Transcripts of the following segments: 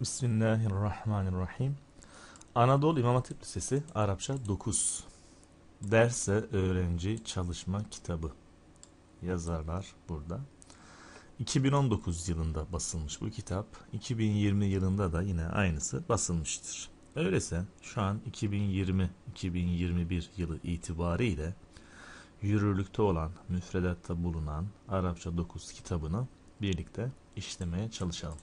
Bismillahirrahmanirrahim. Anadolu İmam Hatip Lisesi Arapça 9. Derse öğrenci çalışma kitabı. Yazarlar burada. 2019 yılında basılmış bu kitap. 2020 yılında da yine aynısı basılmıştır. Öyleyse şu an 2020-2021 yılı itibariyle yürürlükte olan müfredatta bulunan Arapça 9 kitabını birlikte işlemeye çalışalım.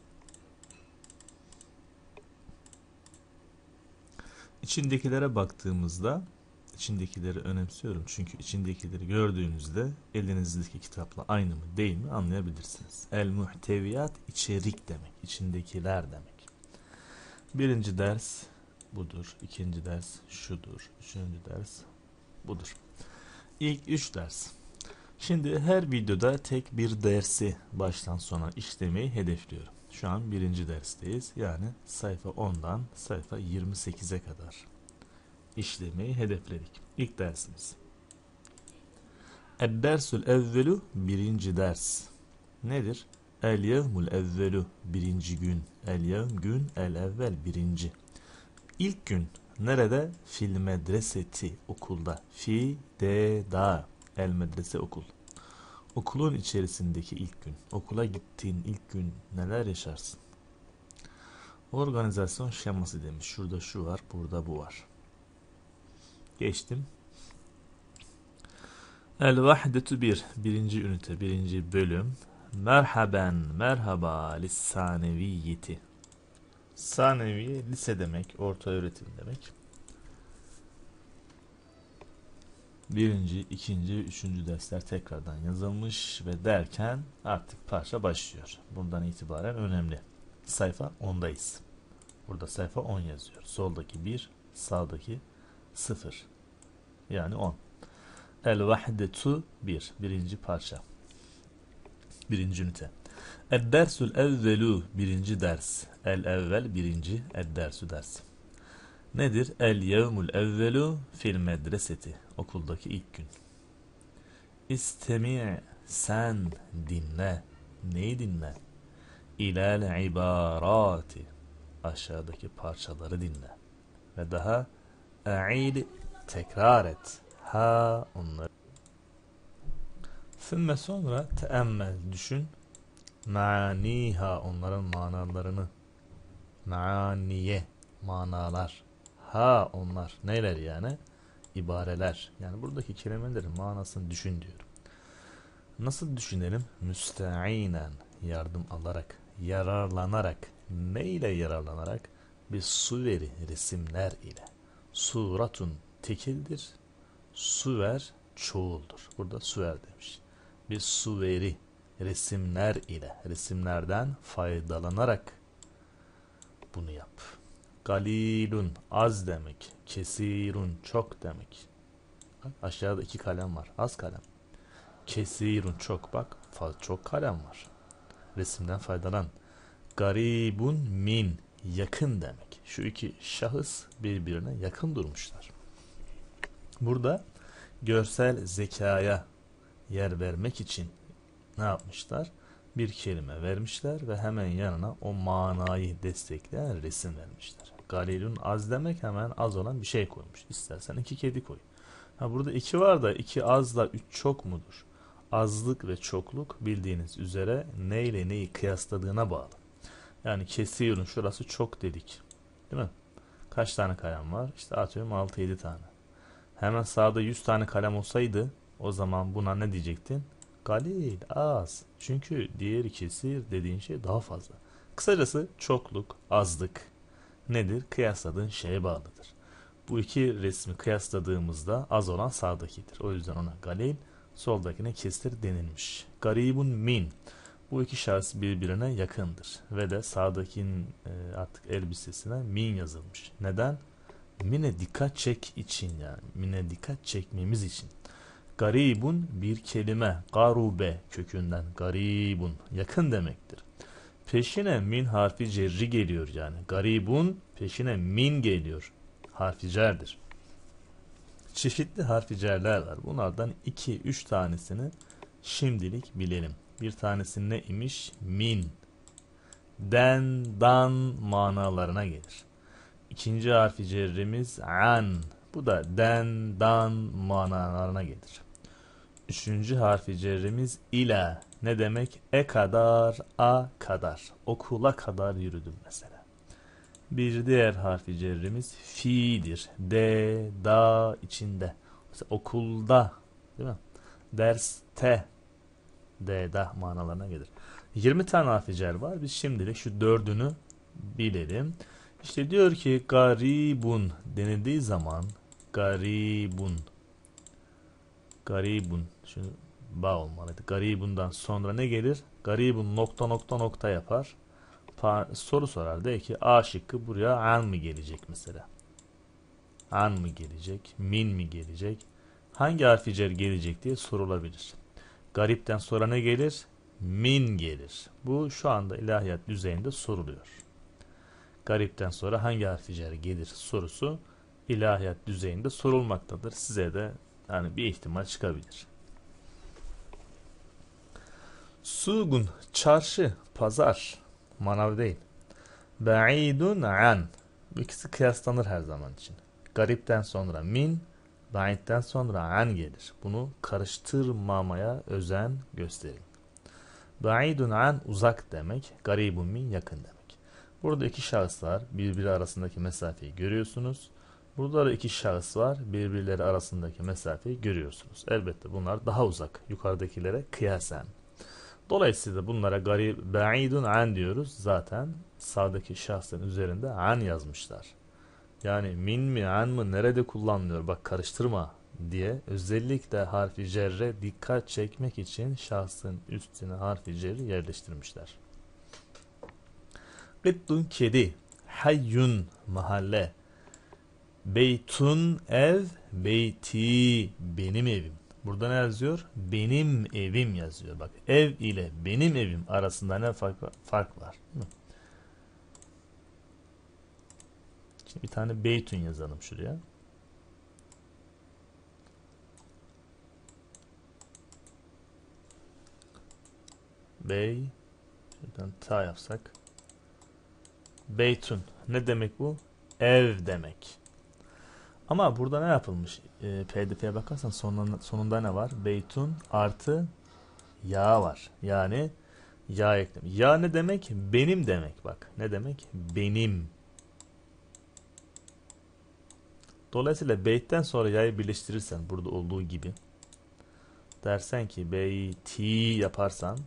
İçindekilere baktığımızda içindekileri önemsiyorum çünkü içindekileri gördüğünüzde elinizdeki kitapla aynı mı değil mi anlayabilirsiniz. El muhteviyat içerik demek, içindekiler demek. Birinci ders budur, ikinci ders şudur, üçüncü ders budur. İlk üç ders. Şimdi her videoda tek bir dersi baştan sona işlemeyi hedefliyorum. Şu an birinci dersteyiz. Yani sayfa 10'dan sayfa 28'e kadar işlemeyi hedefledik. İlk dersimiz. Eddersül evvelu birinci ders. Nedir? El yevmul evvelu birinci gün. El yevm gün el evvel birinci. İlk gün nerede? Fil medreseti okulda. Fi de da. El medrese okul. Okulun içerisindeki ilk gün, okula gittiğin ilk gün neler yaşarsın? Organizasyon şeması demiş. Şurada şu var, burada bu var. Geçtim. El vahdetu bir, birinci ünite, birinci bölüm. Merhaben, merhaba lissaneviyeti. Saneviye lise demek, orta öğretim demek. birinci, ikinci, üçüncü dersler tekrardan yazılmış ve derken artık parça başlıyor. Bundan itibaren önemli. Sayfa 10'dayız. Burada sayfa 10 yazıyor. Soldaki 1, sağdaki 0. Yani 10. El vahdetu 1. Birinci parça. Birinci ünite. El dersül evvelu birinci ders. El evvel birinci. El dersü ders. Nedir? El yevmul evvelu fil medreseti. Okuldaki ilk gün. İstemi' sen dinle. Neyi dinle? İlal ibarati. Aşağıdaki parçaları dinle. Ve daha e'id tekrar et. Ha onları. Sümme sonra teemmel düşün. Maniha onların manalarını. Maniye manalar. Ha onlar. Neler yani? İbareler. Yani buradaki kelimelerin manasını düşün diyorum. Nasıl düşünelim? Müsteinen. Yardım alarak. Yararlanarak. Ne ile yararlanarak? Bir suveri resimler ile. Suratun tekildir. Suver çoğuldur. Burada suver demiş. Bir suveri resimler ile resimlerden faydalanarak bunu yap. Galilun az demek. Kesirun çok demek. Bak, aşağıda iki kalem var. Az kalem. Kesirun çok bak. çok kalem var. Resimden faydalan. Garibun min yakın demek. Şu iki şahıs birbirine yakın durmuşlar. Burada görsel zekaya yer vermek için ne yapmışlar? Bir kelime vermişler ve hemen yanına o manayı destekleyen resim vermişler galilun az demek hemen az olan bir şey koymuş. İstersen iki kedi koy. Ha burada iki var da iki azla üç çok mudur? Azlık ve çokluk bildiğiniz üzere neyle neyi kıyasladığına bağlı. Yani kesiyonun şurası çok dedik. Değil mi? Kaç tane kalem var? İşte atıyorum 6-7 tane. Hemen sağda 100 tane kalem olsaydı o zaman buna ne diyecektin? Galil, az. Çünkü diğeri kesir dediğin şey daha fazla. Kısacası çokluk, azlık nedir? Kıyasladığın şeye bağlıdır. Bu iki resmi kıyasladığımızda az olan sağdakidir. O yüzden ona galil, soldakine kestir denilmiş. Garibun min. Bu iki şahıs birbirine yakındır. Ve de sağdakinin e, artık elbisesine min yazılmış. Neden? Mine dikkat çek için yani. Mine dikkat çekmemiz için. Garibun bir kelime. Garube kökünden. Garibun yakın demektir peşine min harfi cerri geliyor yani. Garibun peşine min geliyor. Harfi cerdir. Çeşitli harfi cerler var. Bunlardan 2-3 tanesini şimdilik bilelim. Bir tanesi ne imiş? Min. Den, dan manalarına gelir. İkinci harfi cerrimiz an. Bu da den, dan manalarına gelir. Üçüncü harfi cerrimiz ile ne demek? E kadar, a kadar. Okula kadar yürüdüm mesela. Bir diğer harfi cerrimiz fi'dir. D, da içinde. Mesela okulda, değil mi? Derste, d, da manalarına gelir. 20 tane harfi cer var. Biz şimdilik şu dördünü bilelim. İşte diyor ki garibun denildiği zaman garibun garibun. Şunu ba olmalıydı. Garibundan sonra ne gelir? Garibun nokta nokta nokta yapar. Pa soru sorar. De ki A şıkkı buraya an mı gelecek mesela? An mı gelecek? Min mi gelecek? Hangi harficer gelecek diye sorulabilir. Garipten sonra ne gelir? Min gelir. Bu şu anda ilahiyat düzeyinde soruluyor. Garipten sonra hangi harficer gelir sorusu ilahiyat düzeyinde sorulmaktadır. Size de yani bir ihtimal çıkabilir. Sugun çarşı, pazar, manav değil. Ba'idun an. Bu ikisi kıyaslanır her zaman için. Garipten sonra min, ba'idten sonra an gelir. Bunu karıştırmamaya özen gösterin. Ba'idun an uzak demek, garibun min yakın demek. Burada iki şahıs var. Birbiri arasındaki mesafeyi görüyorsunuz. Burada da iki şahıs var. Birbirleri arasındaki mesafeyi görüyorsunuz. Elbette bunlar daha uzak yukarıdakilere kıyasen. Dolayısıyla bunlara garip ba'idun an diyoruz. Zaten sağdaki şahsın üzerinde an yazmışlar. Yani min mi an mı nerede kullanılıyor bak karıştırma diye özellikle harfi cerre dikkat çekmek için şahsın üstüne harfi cerri yerleştirmişler. Gıttun kedi, hayyun mahalle, beytun ev, beyti benim evim. Burada ne yazıyor? Benim evim yazıyor. Bak ev ile benim evim arasında ne fark var? Fark var. Şimdi bir tane Beytun yazalım şuraya. Bey şuradan ta yapsak. Beytun ne demek bu? Ev demek. Ama burada ne yapılmış? E, ee, PDP'ye bakarsan sonunda, sonunda ne var? Beytun artı yağ var. Yani yağ eklem. Ya ne demek? Benim demek bak. Ne demek? Benim. Dolayısıyla beytten sonra yayı birleştirirsen burada olduğu gibi dersen ki beyti yaparsan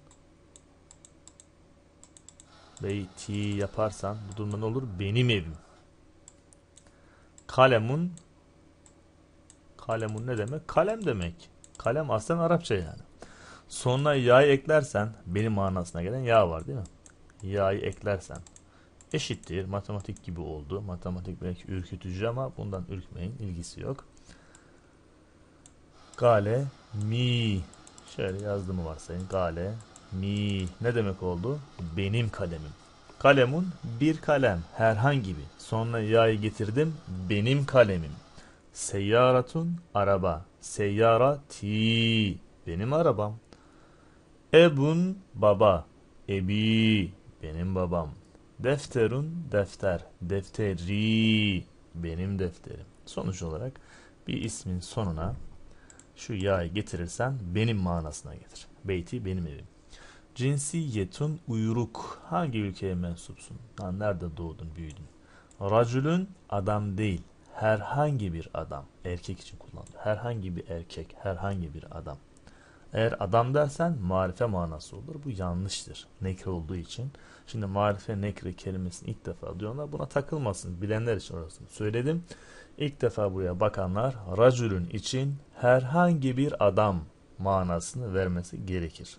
beyti yaparsan bu durumda ne olur? Benim evim. Kalemun Kalemun ne demek? Kalem demek. Kalem aslen Arapça yani. Sonuna yay eklersen benim manasına gelen ya var değil mi? Ya'yı eklersen eşittir. Matematik gibi oldu. Matematik belki ürkütücü ama bundan ürkmeyin. ilgisi yok. Gale mi. Şöyle yazdığımı varsayın. Gale mi. Ne demek oldu? Benim kalemim. Kalemun bir kalem. Herhangi bir. Sonra ya'yı getirdim. Benim kalemim. Seyyaratun araba. Seyyara ti. Benim arabam. Ebun baba. Ebi. Benim babam. Defterun defter. Defteri. Benim defterim. Sonuç olarak bir ismin sonuna şu ya'yı getirirsen benim manasına gelir. Beyti benim evim. Cinsiyetun uyruk. Hangi ülkeye mensupsun? Lan nerede doğdun, büyüdün? Racul'un adam değil herhangi bir adam erkek için kullanılır. Herhangi bir erkek, herhangi bir adam. Eğer adam dersen marife manası olur. Bu yanlıştır. Nekre olduğu için. Şimdi marife nekre kelimesini ilk defa diyorlar. Buna takılmasın. Bilenler için orasını söyledim. İlk defa buraya bakanlar racülün için herhangi bir adam manasını vermesi gerekir.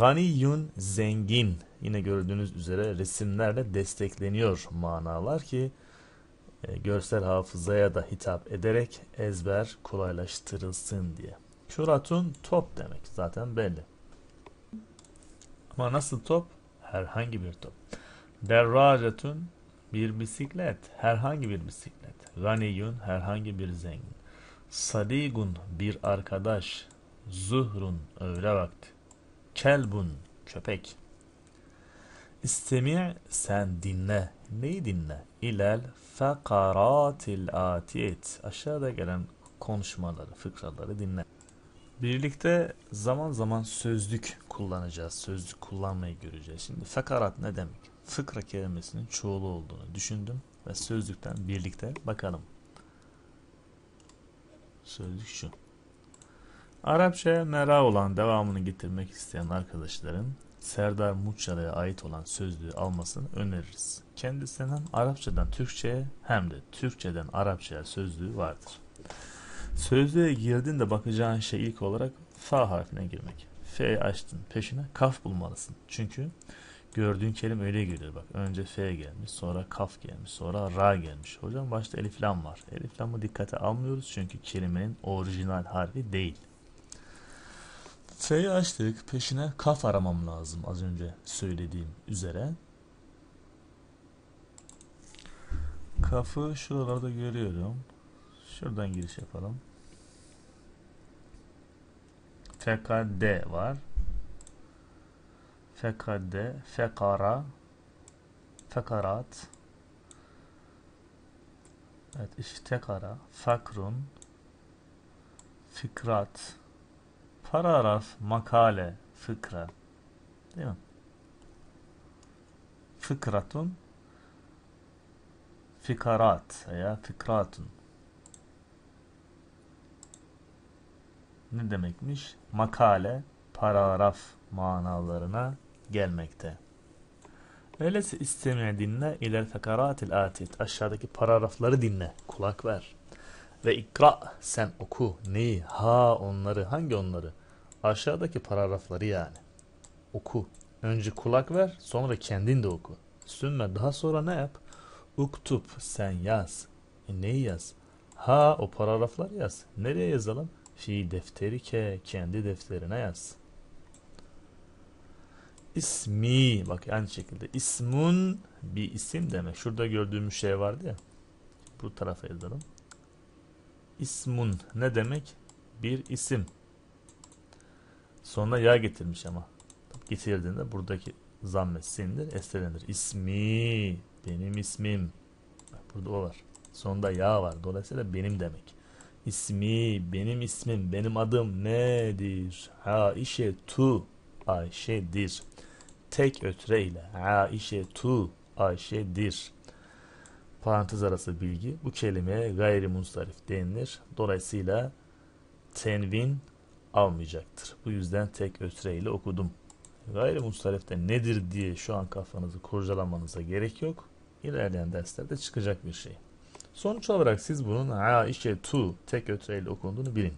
Ganiyun zengin. Yine gördüğünüz üzere resimlerle destekleniyor manalar ki e, görsel hafızaya da hitap ederek ezber kolaylaştırılsın diye. Kuratun top demek zaten belli. Ama nasıl top? Herhangi bir top. Derracetun bir bisiklet. Herhangi bir bisiklet. Ganiyun herhangi bir zengin. Sadigun bir arkadaş. Zuhrun öğle vakti. Kelbun köpek. İstemi sen dinle. Neyi dinle? İlel fekaratil atiyet. Aşağıda gelen konuşmaları, fıkraları dinle. Birlikte zaman zaman sözlük kullanacağız. Sözlük kullanmayı göreceğiz. Şimdi fekarat ne demek? Fıkra kelimesinin çoğulu olduğunu düşündüm ve sözlükten birlikte bakalım. Sözlük şu. Arapçaya mera olan devamını getirmek isteyen arkadaşların Serdar Muççara'ya ait olan sözlüğü almasını öneririz. Kendisinden Arapçadan Türkçe'ye hem de Türkçeden Arapçaya sözlüğü vardır. Sözlüğe girdiğinde bakacağın şey ilk olarak fa harfine girmek. F açtın peşine kaf bulmalısın. Çünkü gördüğün kelime öyle geliyor bak. Önce F gelmiş sonra kaf gelmiş sonra ra gelmiş. Hocam başta elif var. Elif dikkate almıyoruz çünkü kelimenin orijinal harfi değil. F'yi açtık. Peşine kaf aramam lazım az önce söylediğim üzere. Kafı şuralarda görüyorum. Şuradan giriş yapalım. FKD var. FKD, fekara, fekarat. Evet, iftekara, fakrun, fikrat. Fararas, makale, fıkra. Değil mi? Fıkratun, fikarat veya fikratun. Ne demekmiş? Makale, paragraf manalarına gelmekte. Öyleyse istemeye dinle iler fekaratil atit. Aşağıdaki paragrafları dinle. Kulak ver. Ve ikra sen oku. Neyi? Ha onları. Hangi onları? Aşağıdaki paragrafları yani. Oku. Önce kulak ver, sonra kendin de oku. Sünme. daha sonra ne yap? Uktup, sen yaz. E neyi yaz? Ha o paragraflar yaz. Nereye yazalım? Fi defteri ke, kendi defterine yaz. İsmi, bak aynı şekilde. İsmun bir isim demek. Şurada gördüğümüz şey vardı ya. Bu tarafa yazalım. İsmun ne demek? Bir isim. Sonra ya getirmiş ama. Getirdiğinde buradaki zammet sindir estelenir. İsmi benim ismim. burada o var. Sonunda ya var. Dolayısıyla benim demek. İsmi benim ismim benim adım nedir? Ha işe tu Ayşe'dir. Tek ötre ile işe tu Ayşe'dir. Parantez arası bilgi. Bu kelimeye gayri munstarif denilir. Dolayısıyla tenvin almayacaktır. Bu yüzden tek ötreyle okudum. Gayri mustarefte nedir diye şu an kafanızı kurcalamanıza gerek yok. İlerleyen derslerde çıkacak bir şey. Sonuç olarak siz bunun Aişe tu tek ötreyle okunduğunu bilin.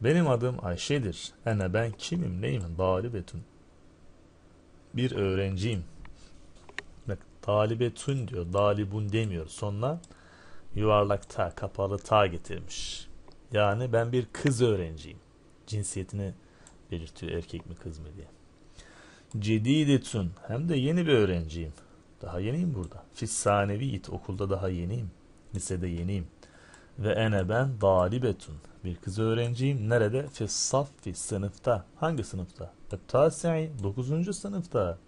Benim adım Ayşe'dir. Ene ben kimim neyim? Dalibetun. Bir öğrenciyim. Bak dalibetun diyor. Dalibun demiyor. Sonuna yuvarlak ta, kapalı ta getirmiş. Yani ben bir kız öğrenciyim cinsiyetini belirtiyor erkek mi kız mı diye. Cedidetün hem de yeni bir öğrenciyim. Daha yeniyim burada. Fis it okulda daha yeniyim. Lisede yeniyim. Ve ene ben dalibetun. Bir kız öğrenciyim. Nerede? Fis saffi sınıfta. Hangi sınıfta? Tasi'i Dokuzuncu sınıfta.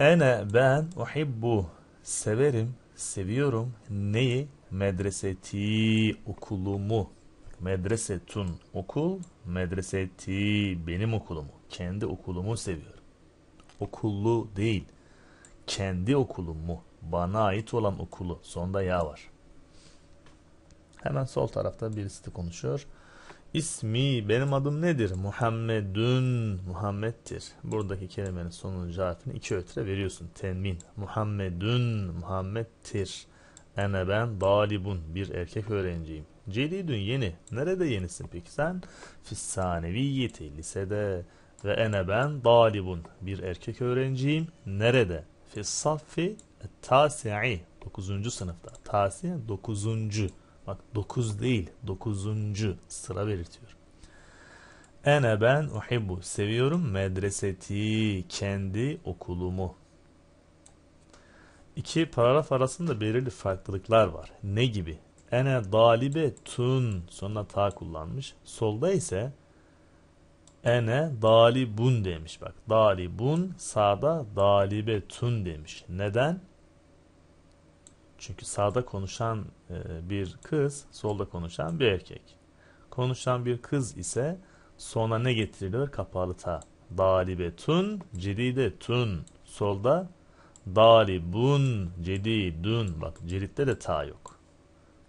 Ene ben uhibbu. Severim, seviyorum. Neyi? Medreseti okulumu. Medrese Tun okul, medrese ti benim okulumu, kendi okulumu seviyorum. Okullu değil, kendi okulumu, bana ait olan okulu. Sonda ya var. Hemen sol tarafta birisi de konuşuyor. İsmi benim adım nedir? Muhammedun Muhammed'dir. Buradaki kelimenin sonuncu harfini iki ötre veriyorsun. Tenmin. Muhammedun Muhammed'tir. Ene ben dalibun. Bir erkek öğrenciyim. Celidün yeni. Nerede yenisin peki sen? Fissaneviyeti lisede ve ene ben dalibun. Bir erkek öğrenciyim. Nerede? Fissaffi tasi'i. Dokuzuncu sınıfta. Tasi dokuzuncu. Bak dokuz değil Dokuzuncu sıra belirtiyor. Ene ben uhibbu. Seviyorum medreseti. Kendi okulumu. İki paragraf arasında belirli farklılıklar var. Ne gibi? ene dalibe tun sonuna ta kullanmış. Solda ise ene dalibun demiş bak. Dalibun sağda dalibe tun demiş. Neden? Çünkü sağda konuşan e, bir kız, solda konuşan bir erkek. Konuşan bir kız ise sonra ne getirilir? Kapalı ta. Dalibetun, tun tun. Solda dalibun, cedidun. Bak ciritte de ta yok.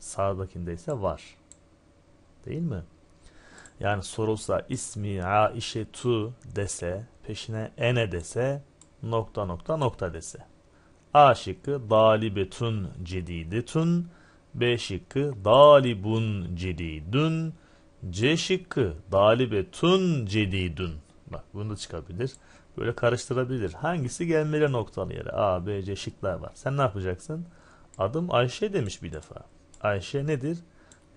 Sağdakinde ise var. Değil mi? Yani sorulsa ismi Aişe tu dese, peşine ene dese, nokta nokta nokta dese. A şıkkı dalibetun cedidetun, B şıkkı dalibun cedidun, C şıkkı dalibetun cedidun. Bak bunu da çıkabilir. Böyle karıştırabilir. Hangisi gelmeli noktalı yere? A, B, C şıklar var. Sen ne yapacaksın? Adım Ayşe demiş bir defa. Ayşe nedir?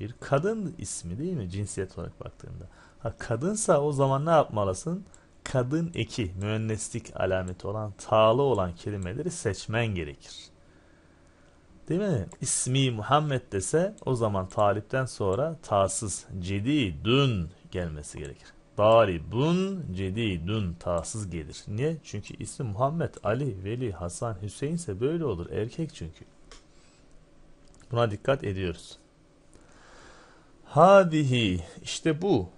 Bir kadın ismi değil mi cinsiyet olarak baktığında? Ha, kadınsa o zaman ne yapmalısın? Kadın eki, müenneslik alameti olan, talı olan kelimeleri seçmen gerekir. Değil mi? İsmi Muhammed dese o zaman talipten sonra tasız, cedi dün gelmesi gerekir. bun cedi dün tasız gelir. Niye? Çünkü ismi Muhammed, Ali, Veli, Hasan, Hüseyin ise böyle olur. Erkek çünkü. Buna dikkat ediyoruz. Hadihi işte bu.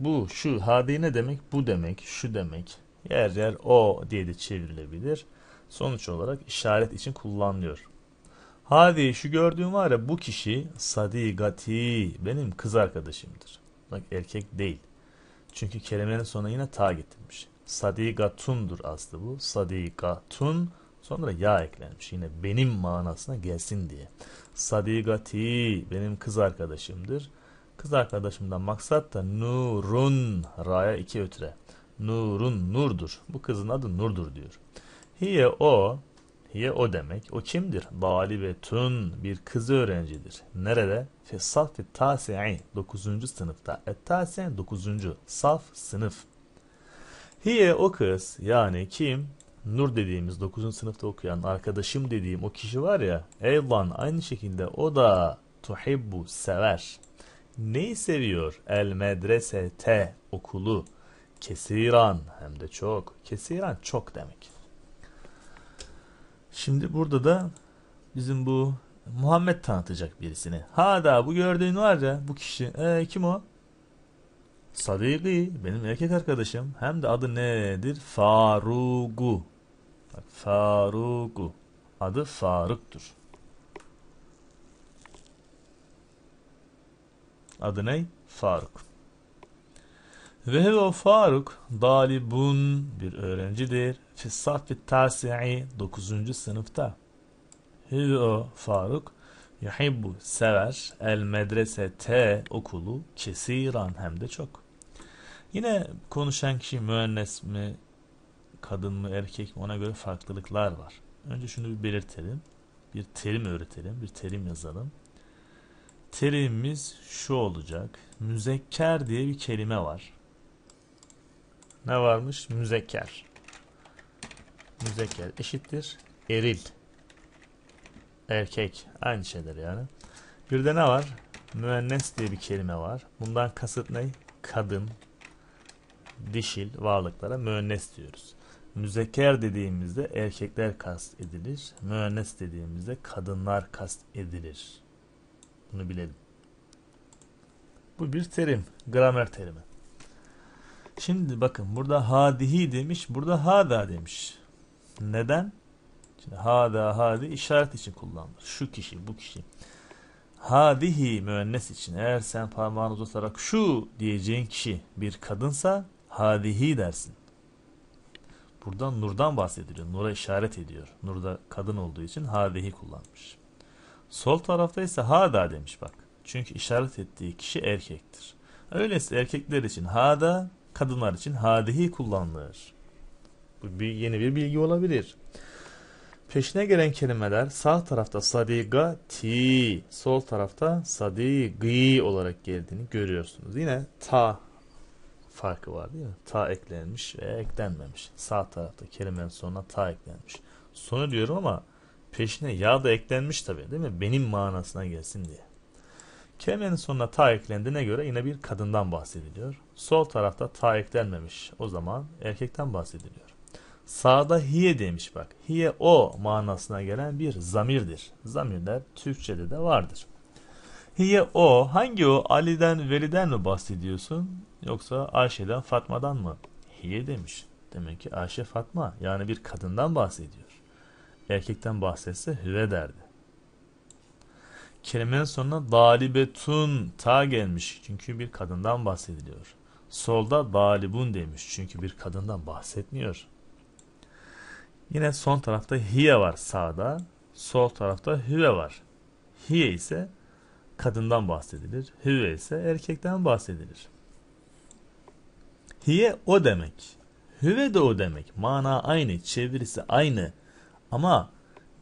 Bu şu hadi ne demek? Bu demek, şu demek. Yer yer o diye de çevrilebilir. Sonuç olarak işaret için kullanılıyor. Hadi şu gördüğün var ya bu kişi sadigati benim kız arkadaşımdır. Bak erkek değil. Çünkü kelimenin sonuna yine ta getirmiş. Sadigatundur aslı bu. Sadigatun Sonra ya eklenmiş yine benim manasına gelsin diye. Sadigati benim kız arkadaşımdır. Kız arkadaşımdan maksat da Nurun Ra'ya iki ötüre. Nurun Nur'dur. Bu kızın adı Nur'dur diyor. Hiye o Hiye o demek. O kimdir? Balibetun bir kız öğrencidir. Nerede? Fe saffi tasi'i 9. sınıfta. Et tasi'i 9. saf sınıf. Hiye o kız yani kim? Nur dediğimiz 9. sınıfta okuyan arkadaşım dediğim o kişi var ya Eydan aynı şekilde o da tuhibbu sever. Neyi seviyor? El medrese te okulu. Kesiran hem de çok. Kesiran çok demek. Şimdi burada da bizim bu Muhammed tanıtacak birisini. Ha da bu gördüğün var ya bu kişi. E, kim o? Sadiki benim erkek arkadaşım. Hem de adı nedir? Farugu. Bak, Faruku. Adı Faruk'tur. Adı ne? Faruk. Ve huve Faruk dalibun bir öğrencidir. Fissahfi tasi'i 9. sınıfta. Huve Faruk yuhibbu sever el medrese te okulu kesiran hem de çok. Yine konuşan kişi müennes mi kadın mı erkek mi ona göre farklılıklar var. Önce şunu bir belirtelim. Bir terim öğretelim. Bir terim yazalım. Terimimiz şu olacak. Müzekker diye bir kelime var. Ne varmış? Müzekker. Müzekker eşittir. Eril. Erkek. Aynı şeyler yani. Bir de ne var? Müennes diye bir kelime var. Bundan kasıt ne? Kadın, dişil varlıklara müennes diyoruz. Müzeker dediğimizde erkekler kast edilir. Müennes dediğimizde kadınlar kast edilir. Bunu bilelim. Bu bir terim. Gramer terimi. Şimdi bakın burada hadihi demiş. Burada hada demiş. Neden? Şimdi hada hadi işaret için kullanılır. Şu kişi bu kişi. Hadihi müennes için eğer sen parmağını uzatarak şu diyeceğin kişi bir kadınsa hadihi dersin. Buradan nurdan bahsediliyor. Nura işaret ediyor. Nur kadın olduğu için hadehi kullanmış. Sol tarafta ise hada demiş bak. Çünkü işaret ettiği kişi erkektir. Öyleyse erkekler için hada, kadınlar için hadehi kullanılır. Bu bir, yeni bir bilgi olabilir. Peşine gelen kelimeler sağ tarafta sadiga ti, sol tarafta sadigi olarak geldiğini görüyorsunuz. Yine ta farkı var değil mi? Ta eklenmiş ve eklenmemiş. Sağ tarafta kelimenin sonuna ta eklenmiş. Sonu diyorum ama peşine ya da eklenmiş tabii değil mi? Benim manasına gelsin diye. Kelimenin sonuna ta eklendiğine göre yine bir kadından bahsediliyor. Sol tarafta ta eklenmemiş. O zaman erkekten bahsediliyor. Sağda hiye demiş bak. Hiye o manasına gelen bir zamirdir. Zamirler Türkçe'de de vardır. Hiye o hangi o Ali'den Veli'den mi bahsediyorsun? yoksa Ayşe'den Fatma'dan mı? Hiye demiş. Demek ki Ayşe Fatma yani bir kadından bahsediyor. Erkekten bahsetse hüve derdi. Kelimenin sonuna dalibetun ta gelmiş. Çünkü bir kadından bahsediliyor. Solda dalibun demiş. Çünkü bir kadından bahsetmiyor. Yine son tarafta hiye var sağda. Sol tarafta hüve var. Hiye ise kadından bahsedilir. Hüve ise erkekten bahsedilir. Hiye o demek. Hüve de o demek. Mana aynı, çevirisi aynı. Ama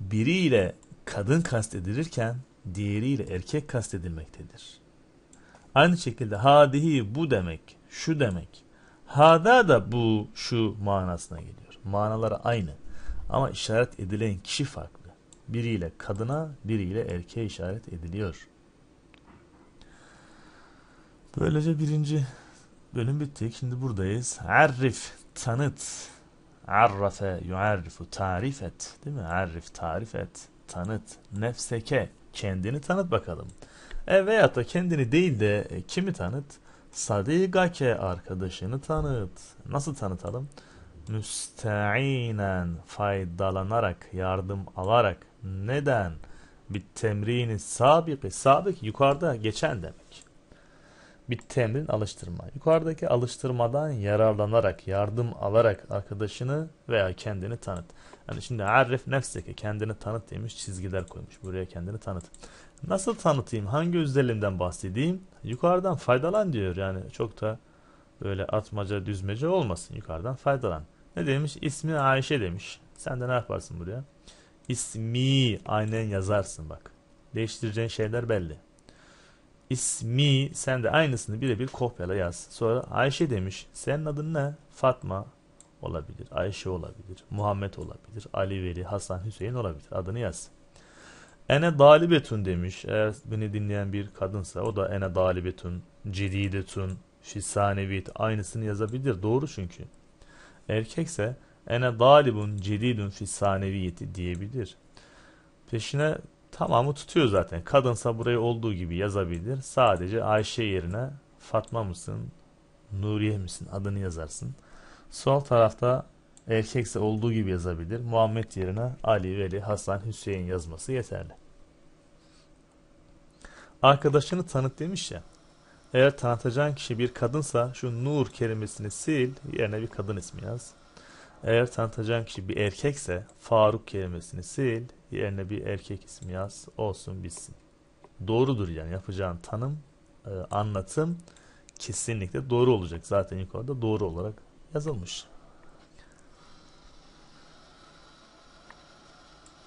biriyle kadın kastedilirken diğeriyle erkek kastedilmektedir. Aynı şekilde hadihi bu demek, şu demek. Hada da bu, şu manasına geliyor. Manaları aynı. Ama işaret edilen kişi farklı. Biriyle kadına, biriyle erkeğe işaret ediliyor. Böylece birinci Bölüm bittik. Şimdi buradayız. Arif. Tanıt. Arrafe. Yuarrifu. Tarif et. Değil mi? Arif. Tarif et. Tanıt. Nefseke. Kendini tanıt bakalım. E veyahut da kendini değil de e, kimi tanıt? Sadigake arkadaşını tanıt. Nasıl tanıtalım? Müsteinen faydalanarak, yardım alarak. Neden? Bir temrini sabiki, sabik yukarıda geçen demek bir temrin alıştırma. Yukarıdaki alıştırmadan yararlanarak, yardım alarak arkadaşını veya kendini tanıt. Yani şimdi arif nefseki kendini tanıt demiş çizgiler koymuş. Buraya kendini tanıt. Nasıl tanıtayım? Hangi özelliğinden bahsedeyim? Yukarıdan faydalan diyor. Yani çok da böyle atmaca düzmece olmasın. Yukarıdan faydalan. Ne demiş? İsmi Ayşe demiş. Sen de ne yaparsın buraya? İsmi aynen yazarsın bak. Değiştireceğin şeyler belli ismi sen de aynısını birebir kopyala yaz. Sonra Ayşe demiş. Senin adın ne? Fatma olabilir. Ayşe olabilir. Muhammed olabilir. Ali Veli, Hasan, Hüseyin olabilir. Adını yaz. Ene dalibetun demiş. Eğer beni dinleyen bir kadınsa o da ene dalibetun, cididetun, şisanevit aynısını yazabilir. Doğru çünkü. Erkekse ene dalibun cididun şisaneviyeti diyebilir. Peşine Tamamı tutuyor zaten. Kadınsa burayı olduğu gibi yazabilir. Sadece Ayşe yerine Fatma mısın? Nuriye misin? Adını yazarsın. Sol tarafta erkekse olduğu gibi yazabilir. Muhammed yerine Ali, Veli, Hasan, Hüseyin yazması yeterli. Arkadaşını tanıt demiş ya. Eğer tanıtacağın kişi bir kadınsa şu nur kelimesini sil yerine bir kadın ismi yaz. Eğer tanıtacağın kişi bir erkekse Faruk kelimesini sil, yerine bir erkek ismi yaz, olsun bitsin. Doğrudur yani yapacağın tanım, e, anlatım kesinlikle doğru olacak. Zaten yukarıda doğru olarak yazılmış.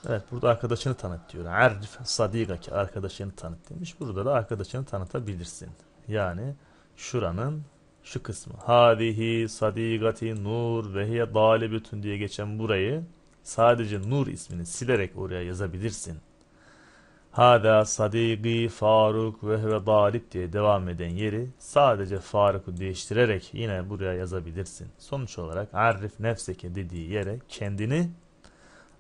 Evet burada arkadaşını tanıt diyor. Arif sadikaki arkadaşını tanıt demiş. Burada da arkadaşını tanıtabilirsin. Yani şuranın şu kısmı. Hadihi sadigati nur ve hiye dali bütün diye geçen burayı sadece nur ismini silerek oraya yazabilirsin. Hada sadigi Faruk vehve ve dalip diye devam eden yeri sadece Faruk'u değiştirerek yine buraya yazabilirsin. Sonuç olarak arif nefseke dediği yere kendini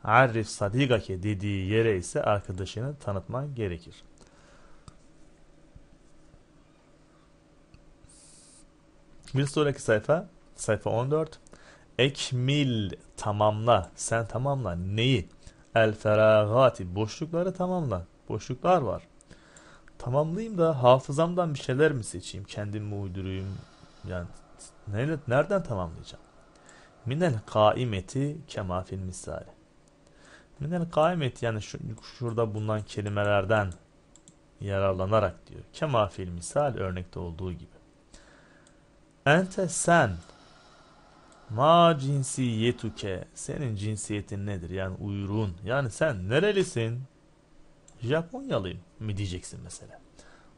arif sadigake dediği yere ise arkadaşını tanıtman gerekir. Bir sonraki sayfa sayfa 14. Ekmil tamamla. Sen tamamla neyi? El feragati boşlukları tamamla. Boşluklar var. Tamamlayayım da hafızamdan bir şeyler mi seçeyim? Kendim mi uydurayım? Yani nereden tamamlayacağım? Minel kaimeti kemafil misali. Minel kaimeti yani şu, şurada bulunan kelimelerden yararlanarak diyor. Kemafil misal örnekte olduğu gibi. Ente sen. Ma cinsiyetuke. Senin cinsiyetin nedir? Yani uyurun. Yani sen nerelisin? Japonyalıyım mi diyeceksin mesela.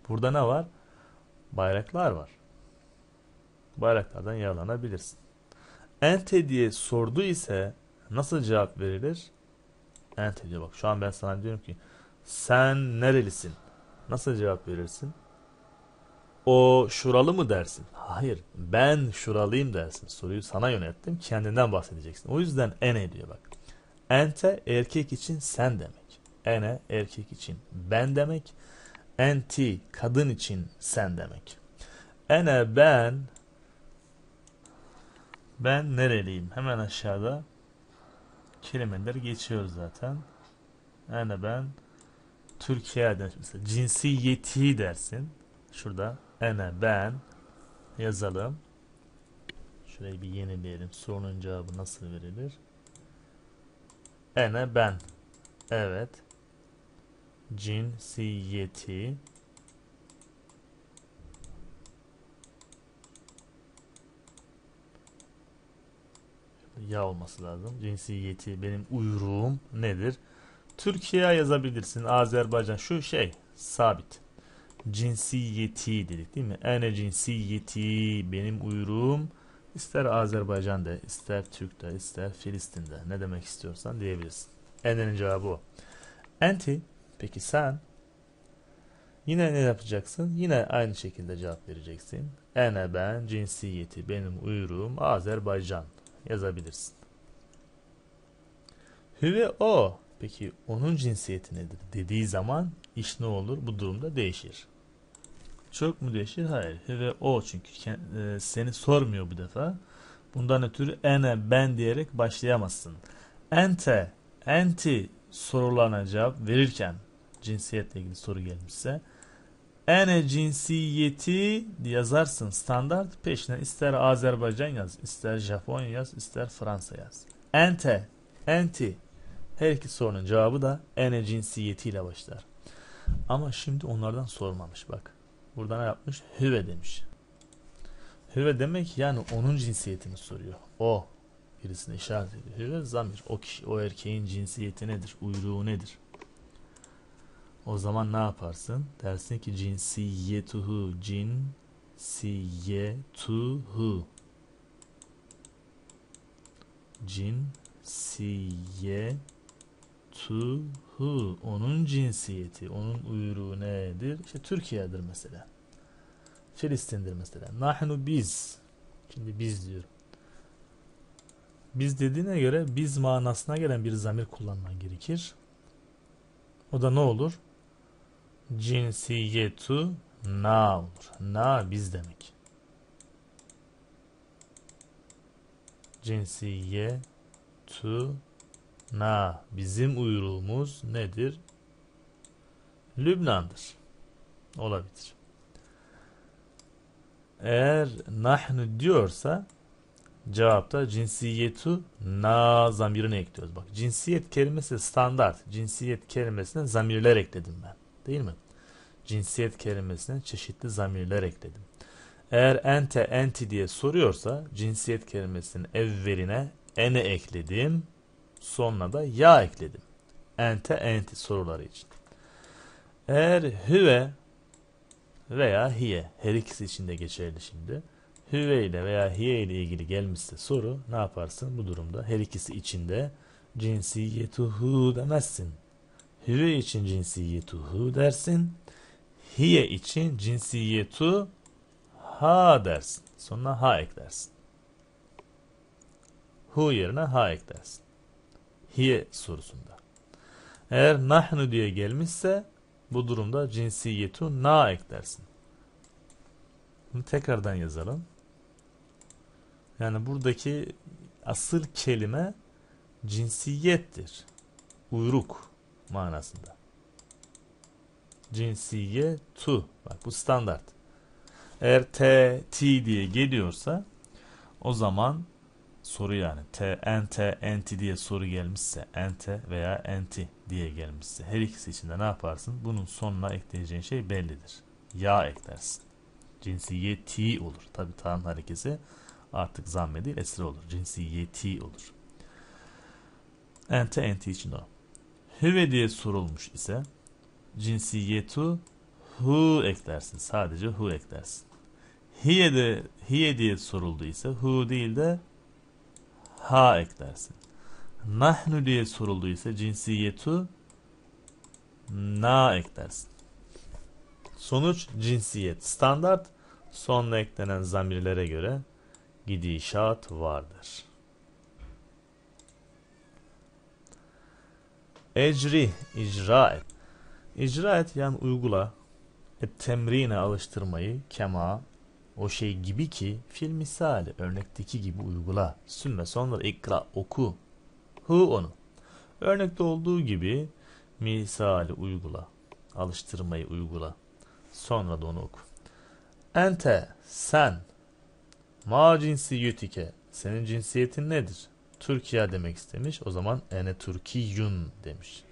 Burada ne var? Bayraklar var. Bayraklardan yalanabilirsin. Ente diye sordu ise nasıl cevap verilir? Ente diyor. Bak şu an ben sana diyorum ki sen nerelisin? Nasıl cevap verirsin? o şuralı mı dersin? Hayır ben şuralıyım dersin. Soruyu sana yönelttim kendinden bahsedeceksin. O yüzden ene diyor bak. Ente erkek için sen demek. Ene erkek için ben demek. Enti kadın için sen demek. Ene ben ben nereliyim? Hemen aşağıda kelimeler geçiyor zaten. Ene ben Türkiye'den mesela Cinsiyeti dersin. Şurada Ene ben yazalım. Şurayı bir yenileyelim. Sorunun cevabı nasıl verilir? Ene ben. Evet. Cinsiyeti ya olması lazım. Cinsiyeti benim uyruğum nedir? Türkiye yazabilirsin. Azerbaycan şu şey sabit cinsiyeti dedik değil mi? Ene cinsiyeti benim uyruğum ister Azerbaycan'da ister Türk'te ister Filistin'de ne demek istiyorsan diyebilirsin. Ene'nin cevabı o. Enti peki sen yine ne yapacaksın? Yine aynı şekilde cevap vereceksin. Ene ben cinsiyeti benim uyruğum Azerbaycan yazabilirsin. Hüve o Peki onun cinsiyeti nedir dediği zaman iş ne olur? Bu durumda değişir. Çok mu değişir? Hayır. Ve o çünkü e, seni sormuyor bu defa. Bundan ötürü ene ben diyerek başlayamazsın. Ente, enti sorularına cevap verirken cinsiyetle ilgili soru gelmişse ene cinsiyeti yazarsın standart peşine ister Azerbaycan yaz ister Japonya yaz ister Fransa yaz. Ente, enti her iki sorunun cevabı da ene cinsiyetiyle başlar. Ama şimdi onlardan sormamış bak. Burada ne yapmış? Hüve demiş. Hüve demek yani onun cinsiyetini soruyor. O birisine işaret ediyor. Hüve zamir. O kişi, o erkeğin cinsiyeti nedir? Uyruğu nedir? O zaman ne yaparsın? Dersin ki cinsiyetuhu cin siyetuhu cin siyetuhu Tu, Irtuhu. Onun cinsiyeti. Onun uyruğu nedir? İşte Türkiye'dir mesela. Filistin'dir mesela. Nahnu biz. Şimdi biz diyorum. Biz dediğine göre biz manasına gelen bir zamir kullanman gerekir. O da ne olur? Cinsiyetu na olur. Na biz demek. Cinsiyetu Na bizim uyruğumuz nedir? Lübnan'dır. Olabilir. Eğer nahnu diyorsa cevapta cinsiyetu na zamirini ekliyoruz. Bak cinsiyet kelimesi standart. Cinsiyet kelimesine zamirler ekledim ben. Değil mi? Cinsiyet kelimesine çeşitli zamirler ekledim. Eğer ente enti diye soruyorsa cinsiyet kelimesinin evveline ene ekledim. Sonuna da ya ekledim. Ente enti soruları için. Eğer hüve veya hiye her ikisi için de geçerli şimdi. Hüve ile veya hiye ile ilgili gelmişse soru ne yaparsın bu durumda? Her ikisi içinde cinsiyetuhu demezsin. Hüve için cinsiyetuhu dersin. Hiye için cinsiyetu ha dersin. Sonuna ha eklersin. Hu yerine ha eklersin hiye sorusunda. Eğer nahnu diye gelmişse bu durumda cinsiyetu na eklersin. Bunu tekrardan yazalım. Yani buradaki asıl kelime cinsiyettir. Uyruk manasında. Cinsiyetu. Bak bu standart. Eğer T, T diye geliyorsa o zaman soru yani T, ente, enti diye soru gelmişse ente veya enti diye gelmişse her ikisi içinde ne yaparsın? Bunun sonuna ekleyeceğin şey bellidir. Ya eklersin. Cinsiyeti olur. Tabi tanın harekesi artık zamme değil esre olur. Cinsiyeti olur. Ente enti için o. Hüve diye sorulmuş ise cinsiyetu hu eklersin. Sadece hu eklersin. Hiye de hiye diye sorulduysa hu değil de ha eklersin. Nahnu diye sorulduysa cinsiyetu na eklersin. Sonuç cinsiyet standart sonuna eklenen zamirlere göre gidişat vardır. Ecri icra et. İcra et yani uygula. Et temrine alıştırmayı kema o şey gibi ki fil misali örnekteki gibi uygula. Sümme sonra ikra oku. Hu onu. Örnekte olduğu gibi misali uygula. Alıştırmayı uygula. Sonra da onu oku. Ente sen ma cinsiyetike senin cinsiyetin nedir? Türkiye demek istemiş. O zaman ene Türkiyun demiş.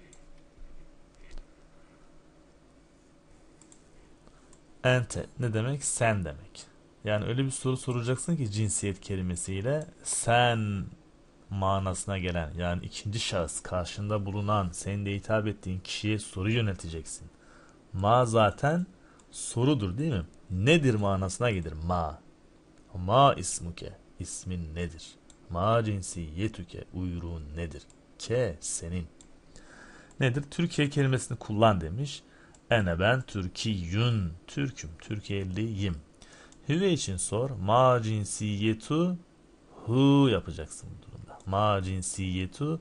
Ente ne demek? Sen demek. Yani öyle bir soru soracaksın ki cinsiyet kelimesiyle sen manasına gelen yani ikinci şahıs karşında bulunan senin de hitap ettiğin kişiye soru yöneteceksin. Ma zaten sorudur değil mi? Nedir manasına gelir ma. Ma ismuke ismin nedir? Ma cinsiyetüke uyruğun nedir? Ke senin. Nedir? Türkiye kelimesini kullan demiş. Ene ben Türkiyün. Türküm. Türkiye'liyim. Hüve için sor. Ma cinsiyetu hu yapacaksın bu durumda. Ma cinsiyetu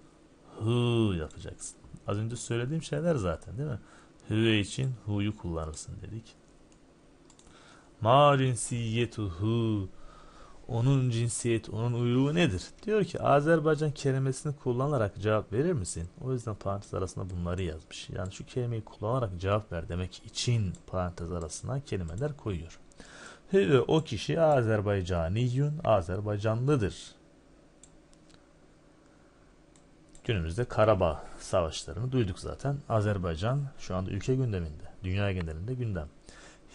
hu yapacaksın. Az önce söylediğim şeyler zaten değil mi? Hüve için hu'yu kullanırsın dedik. Ma cinsiyetu hu onun cinsiyeti, onun uyruğu nedir? Diyor ki Azerbaycan kelimesini kullanarak cevap verir misin? O yüzden parantez arasında bunları yazmış. Yani şu kelimeyi kullanarak cevap ver demek için parantez arasına kelimeler koyuyor. Hüve o kişi Azerbaycaniyun, Azerbaycanlıdır. Günümüzde Karabağ savaşlarını duyduk zaten. Azerbaycan şu anda ülke gündeminde, dünya genelinde gündem.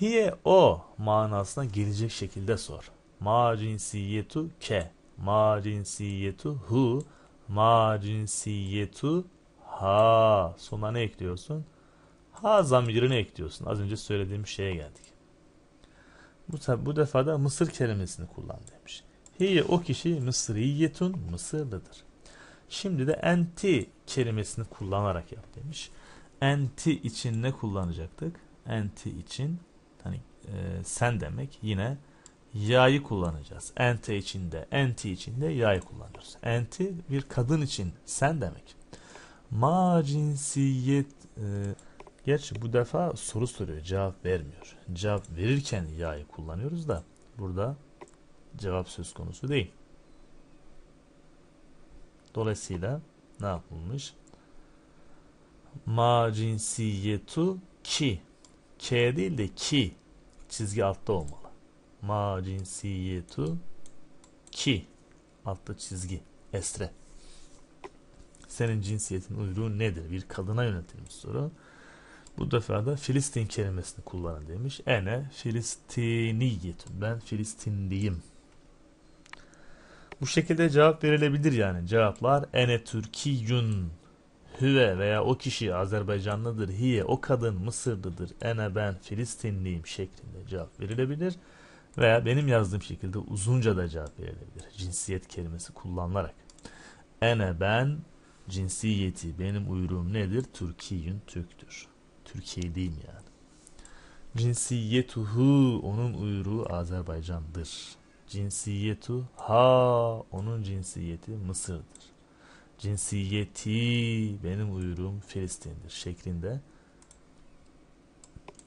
Hiye o manasına gelecek şekilde sor. Ma cinsiyetu ke, ma cinsiyetu hu, ma cinsiyetu ha. Sonuna ne ekliyorsun? Ha zamirini ekliyorsun. Az önce söylediğim şeye geldik. Bu, tabi, bu defa da Mısır kelimesini kullan demiş. Hiye o kişi Mısriyetun Mısırlıdır. Şimdi de enti kelimesini kullanarak yap demiş. Enti için ne kullanacaktık? Enti için hani e, sen demek yine yayı kullanacağız. Ente içinde, enti de yayı kullanıyoruz. Enti bir kadın için sen demek. Ma cinsiyet e, Gerçi bu defa soru soruyor. Cevap vermiyor. Cevap verirken ya'yı kullanıyoruz da burada cevap söz konusu değil. Dolayısıyla ne yapılmış? Ma cinsiyetu ki. K değil de ki. Çizgi altta olmalı. Ma cinsiyetu ki. Altta çizgi. Esre. Senin cinsiyetin uyruğu nedir? Bir kadına yöneltilmiş soru. Bu defa da Filistin kelimesini kullanın demiş. Ene Filistiniyetun. Ben Filistinliyim. Bu şekilde cevap verilebilir yani. Cevaplar ene Türkiyün. Hüve veya o kişi Azerbaycanlıdır. Hiye o kadın Mısırlıdır. Ene ben Filistinliyim şeklinde cevap verilebilir. Veya benim yazdığım şekilde uzunca da cevap verilebilir. Cinsiyet kelimesi kullanılarak. Ene ben cinsiyeti benim uyruğum nedir? Türkiyün Türktür. Türkiye'deyim yani. Cinsiyetuhu onun uyruğu Azerbaycan'dır. Cinsiyetu ha onun cinsiyeti Mısır'dır. Cinsiyeti benim uyruğum Filistin'dir şeklinde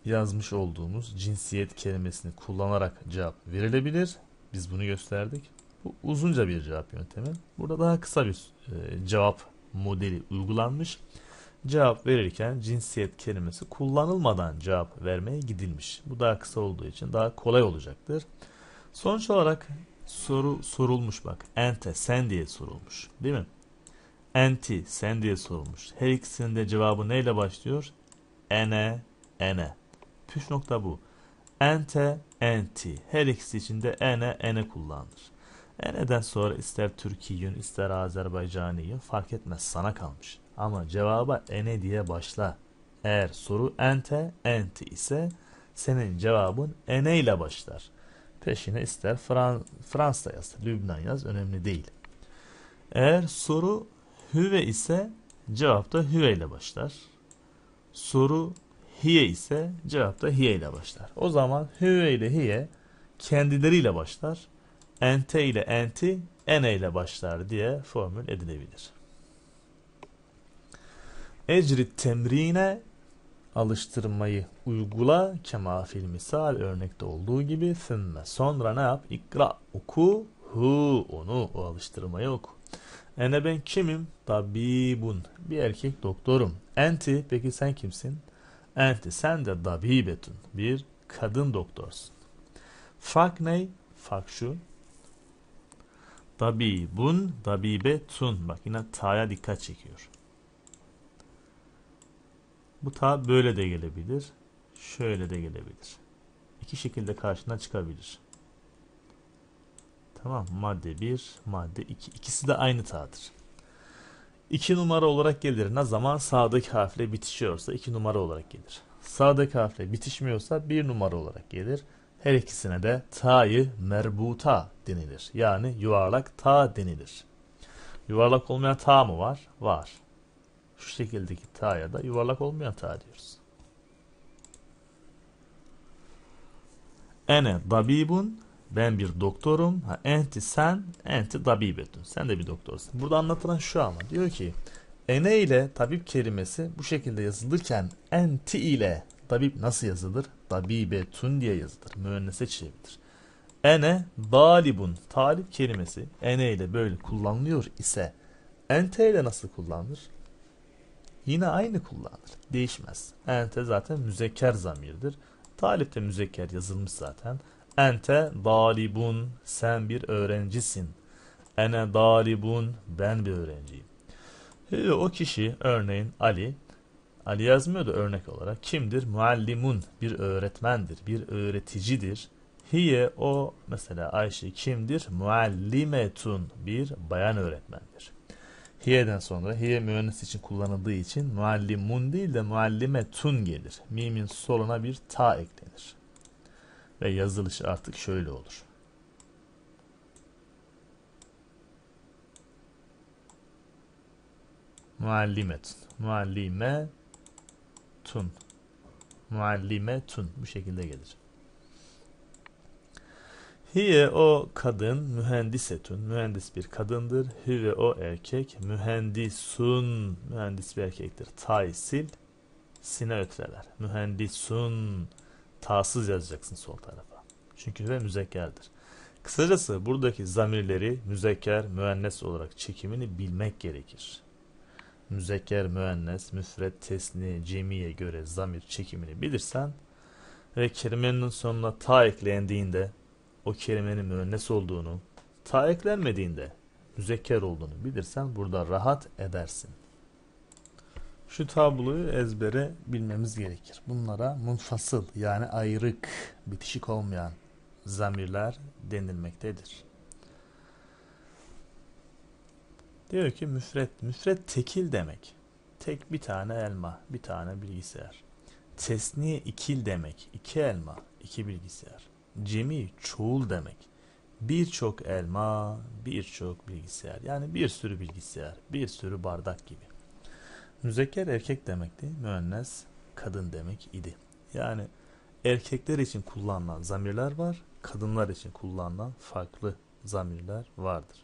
yazmış olduğumuz cinsiyet kelimesini kullanarak cevap verilebilir. Biz bunu gösterdik. Bu uzunca bir cevap yöntemi. Burada daha kısa bir e, cevap modeli uygulanmış cevap verirken cinsiyet kelimesi kullanılmadan cevap vermeye gidilmiş. Bu daha kısa olduğu için daha kolay olacaktır. Sonuç olarak soru sorulmuş bak. Ente sen diye sorulmuş değil mi? Enti sen diye sorulmuş. Her ikisinin de cevabı neyle başlıyor? Ene ene. Püf nokta bu. Ente enti. Her ikisi için de ene ene kullanılır. Ene'den sonra ister Türkiye'nin ister Azerbaycan'ın fark etmez sana kalmış. Ama cevaba ene diye başla. Eğer soru ente, enti ise senin cevabın ene ile başlar. Peşine ister Fran Fransa yaz, Lübnan yaz önemli değil. Eğer soru hüve ise cevap da hüve ile başlar. Soru hiye ise cevap da hiye ile başlar. O zaman hüve ile hiye kendileriyle başlar. Ente ile enti ene ile başlar diye formül edilebilir. Ecrit temrine alıştırmayı uygula kema fil misal örnekte olduğu gibi sümme sonra ne yap ikra oku hu onu o alıştırmayı oku ene ben kimim tabibun bir erkek doktorum enti peki sen kimsin enti sen de dabibetun bir kadın doktorsun Fak ne Fak şu dabibun dabibetun bak yine ta'ya dikkat çekiyor bu ta böyle de gelebilir. Şöyle de gelebilir. İki şekilde karşına çıkabilir. Tamam madde 1, madde 2. İki. İkisi de aynı ta'dır. 2 numara olarak gelir. Ne zaman sağdaki harfle bitişiyorsa 2 numara olarak gelir. Sağdaki harfle bitişmiyorsa 1 numara olarak gelir. Her ikisine de ta'yı merbuta denilir. Yani yuvarlak ta denilir. Yuvarlak olmayan ta mı var? Var. Şu şekildeki ta ya da yuvarlak olmayan ta diyoruz. Ene dabibun ben bir doktorum. Ha, enti sen, enti dabibetun. Sen de bir doktorsun. Burada anlatılan şu ama diyor ki ene ile tabip kelimesi bu şekilde yazılırken enti ile tabip nasıl yazılır? Dabibetun diye yazılır. Müennese çevrilir. Ene dalibun talip kelimesi ene ile böyle kullanılıyor ise ente ile nasıl kullanılır? yine aynı kullanılır. Değişmez. Ente zaten müzekker zamirdir. Talip de müzekker yazılmış zaten. Ente dalibun sen bir öğrencisin. Ene dalibun ben bir öğrenciyim. E, o kişi örneğin Ali Ali yazmıyordu örnek olarak. Kimdir? Muallimun bir öğretmendir, bir öğreticidir. Hiye o mesela Ayşe kimdir? Muallimetun bir bayan öğretmendir. Hiye'den sonra hiye müennes için kullanıldığı için muallimun değil de muallime tun gelir. Mimin soluna bir ta eklenir. Ve yazılış artık şöyle olur. Muallimetun. Muallime tun. Muallime tun. Bu şekilde gelir. Hiye o kadın mühendisetun. Mühendis bir kadındır. Hüve o erkek mühendisun. Mühendis bir erkektir. Taysil sine ötreler. Mühendisun. Tasız yazacaksın sol tarafa. Çünkü hüve müzekkerdir. Kısacası buradaki zamirleri müzekker, müennes olarak çekimini bilmek gerekir. Müzekker, müennes, müfret, tesni, cemiye göre zamir çekimini bilirsen ve kelimenin sonuna ta eklendiğinde o kelimenin müennes olduğunu, ta eklenmediğinde müzekker olduğunu bilirsen burada rahat edersin. Şu tabloyu ezbere bilmemiz gerekir. Bunlara munfasıl yani ayrık, bitişik olmayan zamirler denilmektedir. Diyor ki müfret, müfret tekil demek. Tek bir tane elma, bir tane bilgisayar. Tesniye ikil demek, iki elma, iki bilgisayar cemi çoğul demek. Birçok elma, birçok bilgisayar. Yani bir sürü bilgisayar, bir sürü bardak gibi. Müzekker erkek demekti, müennes kadın demek idi. Yani erkekler için kullanılan zamirler var, kadınlar için kullanılan farklı zamirler vardır.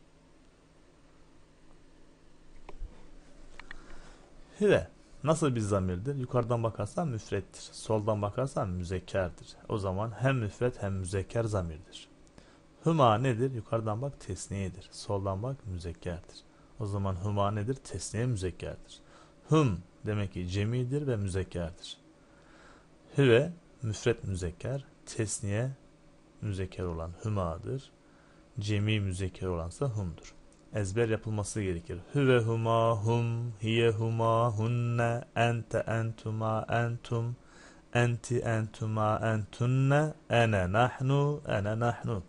Hive Nasıl bir zamirdir? Yukarıdan bakarsan müfrettir. Soldan bakarsan müzekkerdir. O zaman hem müfret hem müzekker zamirdir. Huma nedir? Yukarıdan bak tesniyedir. Soldan bak müzekkerdir. O zaman huma nedir? Tesniye müzekkerdir. Hum demek ki cemidir ve müzekkerdir. Hüve müfret müzekker, tesniye müzekker olan hümadır. Cemi müzekker olansa humdur ezber yapılması gerekir. Hüve huma hum, hiye huma hunne, ente entuma entum, enti entuma entunne, ene nahnu, ene nahnu.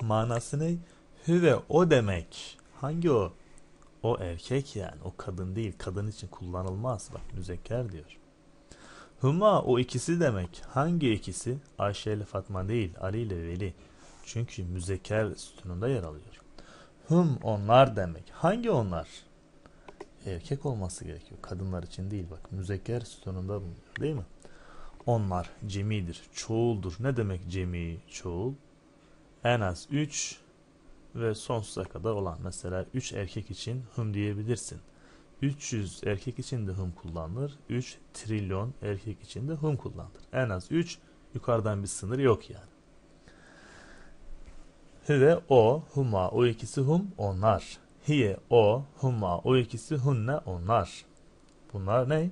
Manası ne? Hüve o demek. Hangi o? O erkek yani. O kadın değil. Kadın için kullanılmaz. Bak müzekker diyor. Huma o ikisi demek. Hangi ikisi? Ayşe ile Fatma değil. Ali ile Veli. Çünkü müzekker sütununda yer alıyor. Hım onlar demek. Hangi onlar? Erkek olması gerekiyor. Kadınlar için değil bak. Müzekker sütununda bulunuyor değil mi? Onlar cemidir, çoğuldur. Ne demek cemi, çoğul? En az 3 ve sonsuza kadar olan. Mesela 3 erkek için hım diyebilirsin. 300 erkek için de hım kullanılır. 3 trilyon erkek için de hım kullanılır. En az 3 yukarıdan bir sınır yok yani. Hüve o, huma o ikisi hum onlar. Hiye o, huma o ikisi hunne onlar. Bunlar ne?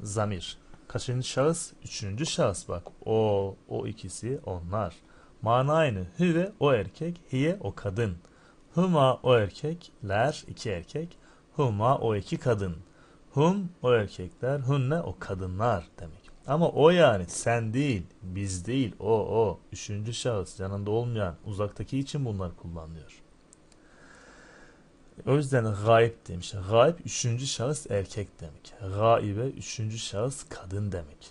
Zamir. Kaçıncı şahıs? Üçüncü şahıs bak. O, o ikisi onlar. Mana aynı. Hüve o erkek, hiye o kadın. Huma o erkekler, iki erkek. Huma o iki kadın. Hum o erkekler, hunne o kadınlar demek. Ama o yani sen değil, biz değil, o o. Üçüncü şahıs yanında olmayan uzaktaki için bunlar kullanılıyor. O yüzden gayb demiş. Gayb üçüncü şahıs erkek demek. Gaibe üçüncü şahıs kadın demek.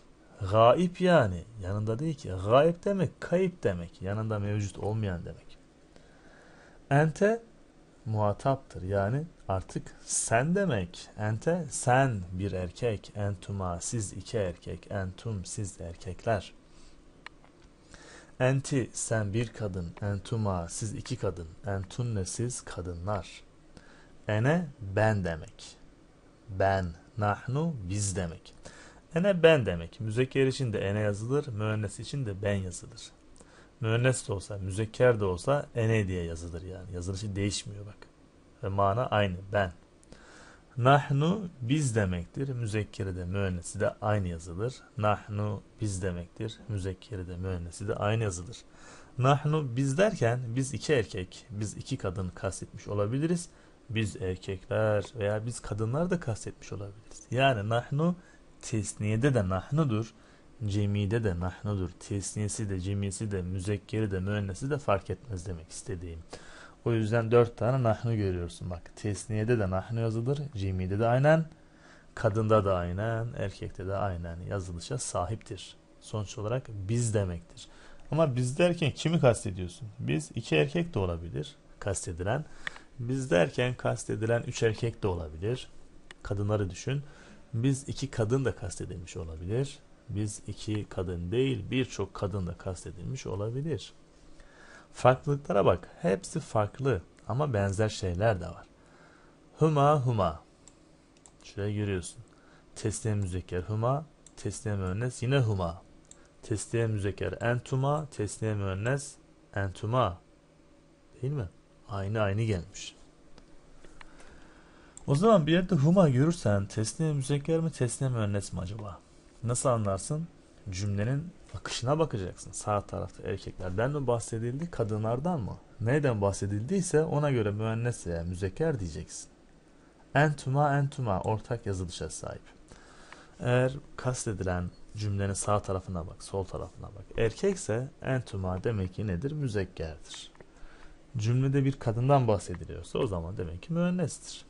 Gaip yani yanında değil ki. Gayb demek kayıp demek. Yanında mevcut olmayan demek. Ente muhataptır. Yani artık sen demek. Ente sen bir erkek, entuma siz iki erkek, entum siz erkekler. Enti sen bir kadın, entuma siz iki kadın, entunne siz kadınlar. Ene ben demek. Ben, nahnu biz demek. Ene ben demek. Müzekker için de ene yazılır, müennes için de ben yazılır. Müennes de olsa, müzekker de olsa ene diye yazılır yani. Yazılışı değişmiyor bak ve mana aynı ben. Nahnu biz demektir. Müzekkeri de müennesi de aynı yazılır. Nahnu biz demektir. Müzekkeri de müennesi de aynı yazılır. Nahnu biz derken biz iki erkek, biz iki kadın kastetmiş olabiliriz. Biz erkekler veya biz kadınlar da kastetmiş olabiliriz. Yani nahnu tesniyede de nahnudur. Cemide de nahnudur. Tesniyesi de, cemisi de, müzekkeri de, müennesi de fark etmez demek istediğim. O yüzden dört tane nahnu görüyorsun. Bak tesniyede de nahnu yazılır. Cimide de aynen. Kadında da aynen. Erkekte de aynen. Yazılışa sahiptir. Sonuç olarak biz demektir. Ama biz derken kimi kastediyorsun? Biz iki erkek de olabilir kastedilen. Biz derken kastedilen üç erkek de olabilir. Kadınları düşün. Biz iki kadın da kastedilmiş olabilir. Biz iki kadın değil birçok kadın da kastedilmiş olabilir. Farklılıklara bak. Hepsi farklı ama benzer şeyler de var. Huma huma. Şuraya görüyorsun. Teslim müzekker huma, teslim müennes yine huma. teslim müzekker entuma, teslim müennes entuma. Değil mi? Aynı aynı gelmiş. O zaman bir yerde huma görürsen teslim müzekker mi teslim müennes mi acaba? Nasıl anlarsın? Cümlenin Bakışına bakacaksın. Sağ tarafta erkeklerden mi bahsedildi, kadınlardan mı? Neyden bahsedildiyse ona göre müennes veya müzekker diyeceksin. Entuma entuma ortak yazılışa sahip. Eğer kastedilen cümlenin sağ tarafına bak, sol tarafına bak. Erkekse entuma demek ki nedir? Müzekkerdir. Cümlede bir kadından bahsediliyorsa o zaman demek ki müennestir.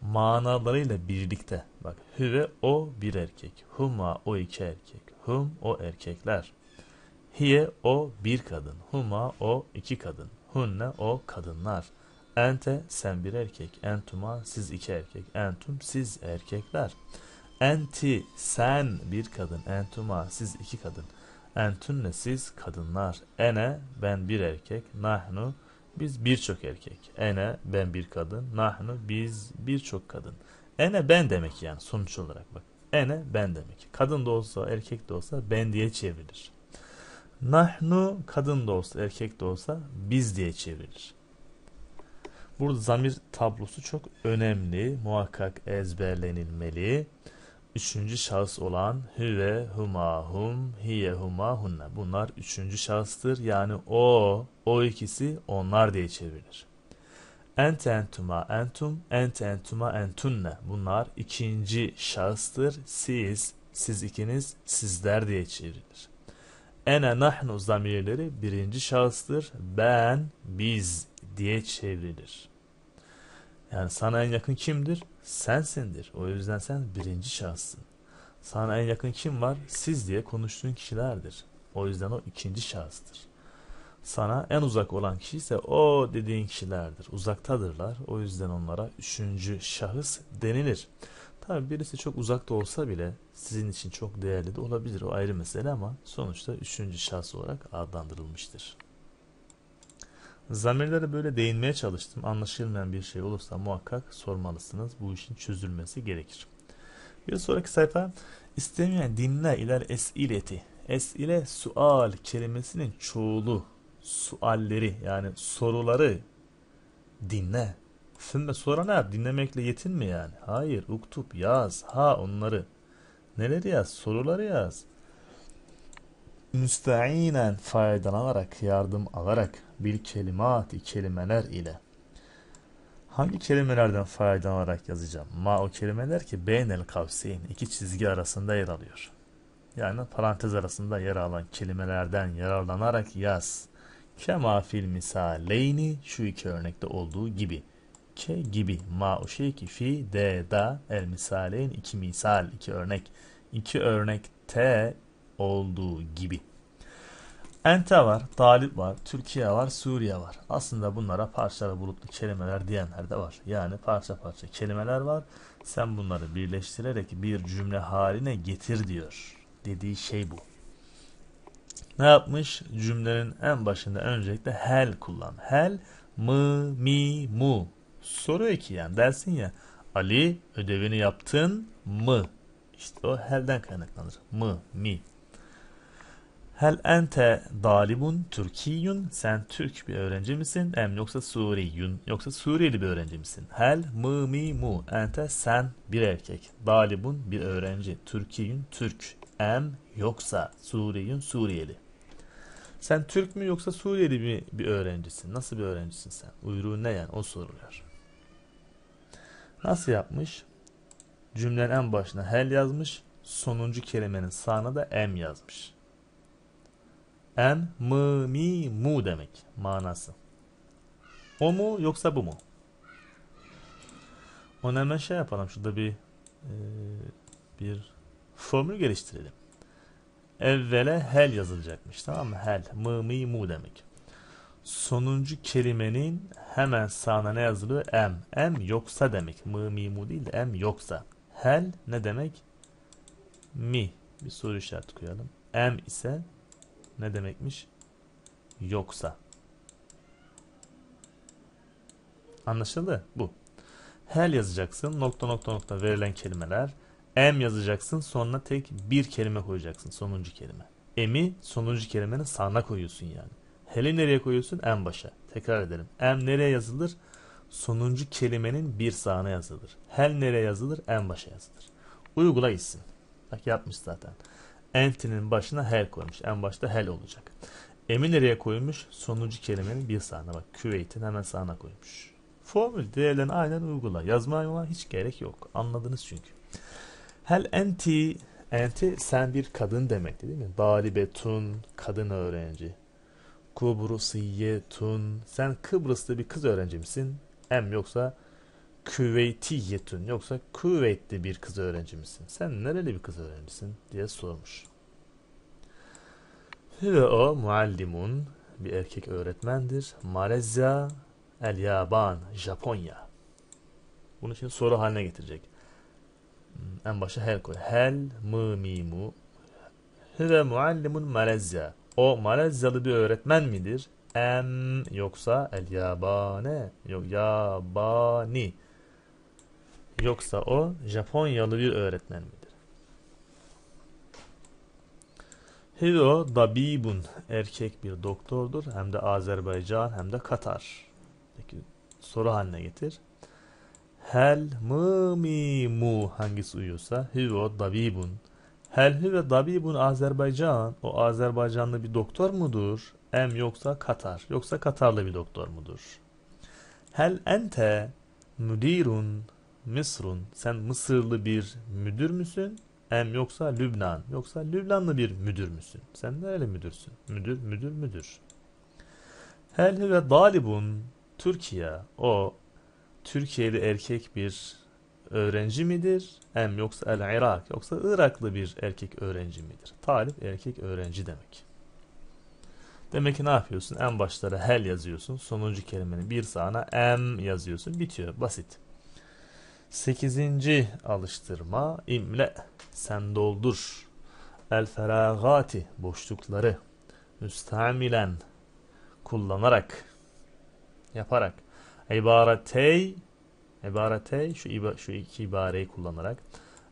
Manalarıyla birlikte bak hüve o bir erkek, huma o iki erkek, Hum o erkekler. Hiye o bir kadın. Huma o iki kadın. Hunne o kadınlar. Ente sen bir erkek. Entuma siz iki erkek. Entum siz erkekler. Enti sen bir kadın. Entuma siz iki kadın. entunne siz kadınlar. Ene ben bir erkek. Nahnu biz birçok erkek. Ene ben bir kadın. Nahnu biz birçok kadın. Ene ben demek yani sonuç olarak bak. Ene ben demek. Kadın da olsa erkek de olsa ben diye çevrilir. Nahnu kadın da olsa erkek de olsa biz diye çevrilir. Burada zamir tablosu çok önemli. Muhakkak ezberlenilmeli. Üçüncü şahıs olan hüve, huma, hum, hiye, huma, hunna. Bunlar üçüncü şahıstır. Yani o, o ikisi onlar diye çevrilir. Ente entuma entum, ente entuma entunne. Bunlar ikinci şahıstır. Siz, siz ikiniz, sizler diye çevrilir. Ene nahnu zamirleri birinci şahıstır. Ben, biz diye çevrilir. Yani sana en yakın kimdir? Sensindir. O yüzden sen birinci şahsın. Sana en yakın kim var? Siz diye konuştuğun kişilerdir. O yüzden o ikinci şahıstır sana en uzak olan kişi ise o dediğin kişilerdir. Uzaktadırlar. O yüzden onlara üçüncü şahıs denilir. Tabi birisi çok uzakta olsa bile sizin için çok değerli de olabilir. O ayrı mesele ama sonuçta üçüncü şahıs olarak adlandırılmıştır. Zamirlere böyle değinmeye çalıştım. Anlaşılmayan bir şey olursa muhakkak sormalısınız. Bu işin çözülmesi gerekir. Bir sonraki sayfa istemeyen dinle iler es ileti. Es ile sual kelimesinin çoğulu sualleri yani soruları dinle. Sümme sonra ne yap? Dinlemekle yetinme yani. Hayır. Uktup yaz. Ha onları. Neleri yaz? Soruları yaz. Müsteinen faydalanarak, yardım alarak bir kelimat, kelimeler ile. Hangi kelimelerden faydalanarak yazacağım? Ma o kelimeler ki beynel kavseyn iki çizgi arasında yer alıyor. Yani parantez arasında yer alan kelimelerden yararlanarak yaz. Kema fil misaleyni şu iki örnekte olduğu gibi. Ke gibi ma o şey ki fi de da el misaleyn iki misal iki örnek. iki örnekte olduğu gibi. Ente var, Talip var, Türkiye var, Suriye var. Aslında bunlara parçalı bulutlu kelimeler diyenler de var. Yani parça parça kelimeler var. Sen bunları birleştirerek bir cümle haline getir diyor. Dediği şey bu ne yapmış? Cümlenin en başında öncelikle hel kullan. Hel, mı, mi, mu. Soru eki yani dersin ya. Ali ödevini yaptın mı? İşte o helden kaynaklanır. Mı, mi. Hel ente dalibun Türkiyün? Sen Türk bir öğrenci misin? Em yoksa Suriyün? Yoksa Suriyeli bir öğrenci misin? Hel mı mi mu? Ente sen bir erkek. Dalibun bir öğrenci. Türkiyün Türk em yoksa Suriyun Suriyeli. Sen Türk mü yoksa Suriyeli mi bir öğrencisin? Nasıl bir öğrencisin sen? Uyruğu ne yani? O soruluyor. Nasıl yapmış? Cümlenin en başına hel yazmış. Sonuncu kelimenin sağına da em yazmış. Em, mı, mi, mu demek manası. O mu yoksa bu mu? Onu hemen şey yapalım. Şurada bir e, bir Formülü geliştirelim. Evvele hel yazılacakmış tamam mı? Hel. Mı mi mu demek. Sonuncu kelimenin hemen sağına ne yazılıyor? M. M yoksa demek. Mı mi mu değil de M yoksa. Hel ne demek? Mi. Bir soru işareti koyalım. M ise ne demekmiş? Yoksa. Anlaşıldı? Bu. Hel yazacaksın. Nokta nokta nokta verilen kelimeler. M yazacaksın sonuna tek bir kelime koyacaksın sonuncu kelime. Em'i sonuncu kelimenin sağına koyuyorsun yani. Hele nereye koyuyorsun? En başa. Tekrar edelim. Em nereye yazılır? Sonuncu kelimenin bir sağına yazılır. Hel nereye yazılır? En başa yazılır. Uygula gitsin. Bak yapmış zaten. Entinin başına hel koymuş. En başta hel olacak. Em'i nereye koymuş? Sonuncu kelimenin bir sağına. Bak Küveyt'in hemen sağına koymuş. Formül değerlerini aynen uygula. Yazmaya hiç gerek yok. Anladınız çünkü. Hel enti, enti sen bir kadın demek değil mi? Dalibetun, kadın öğrenci. Kubrusiyetun, sen Kıbrıslı bir kız öğrenci misin? Em yoksa Küveytiyetun yoksa Kuveytli bir kız öğrenci misin? Sen nereli bir kız öğrencisin diye sormuş. Ve o muallimun bir erkek öğretmendir. Malezya, El Yaban, Japonya. Bunu şimdi soru haline getirecek. En başa hel koy. Hel mı mi mu. Hüve muallimun malezya. O malezyalı bir öğretmen midir? Em yoksa el yabane. Yok yabani. Yoksa o Japonyalı bir öğretmen midir? Hido Dabibun erkek bir doktordur. Hem de Azerbaycan hem de Katar. Peki soru haline getir. Hel, mı, mi, mu hangisi uyuyorsa. Hüvo, dabibun. Hel hüve dabibun Azerbaycan. O Azerbaycanlı bir doktor mudur? Em yoksa Katar. Yoksa Katarlı bir doktor mudur? Hel ente müdirun Mısır'un Sen Mısırlı bir müdür müsün? Em yoksa Lübnan. Yoksa Lübnanlı bir müdür müsün? Sen nereli müdürsün? Müdür, müdür, müdür. Hel hüve dalibun Türkiye. O Türkiye'li erkek bir öğrenci midir? Em yoksa el Irak yoksa Iraklı bir erkek öğrenci midir? Talip erkek öğrenci demek. Demek ki ne yapıyorsun? En başlara hel yazıyorsun. Sonuncu kelimenin bir sağına em yazıyorsun. Bitiyor. Basit. Sekizinci alıştırma imle sen doldur. El feragati boşlukları müstamilen kullanarak yaparak ibaretey ibaretey şu, iba, şu iki ibareyi kullanarak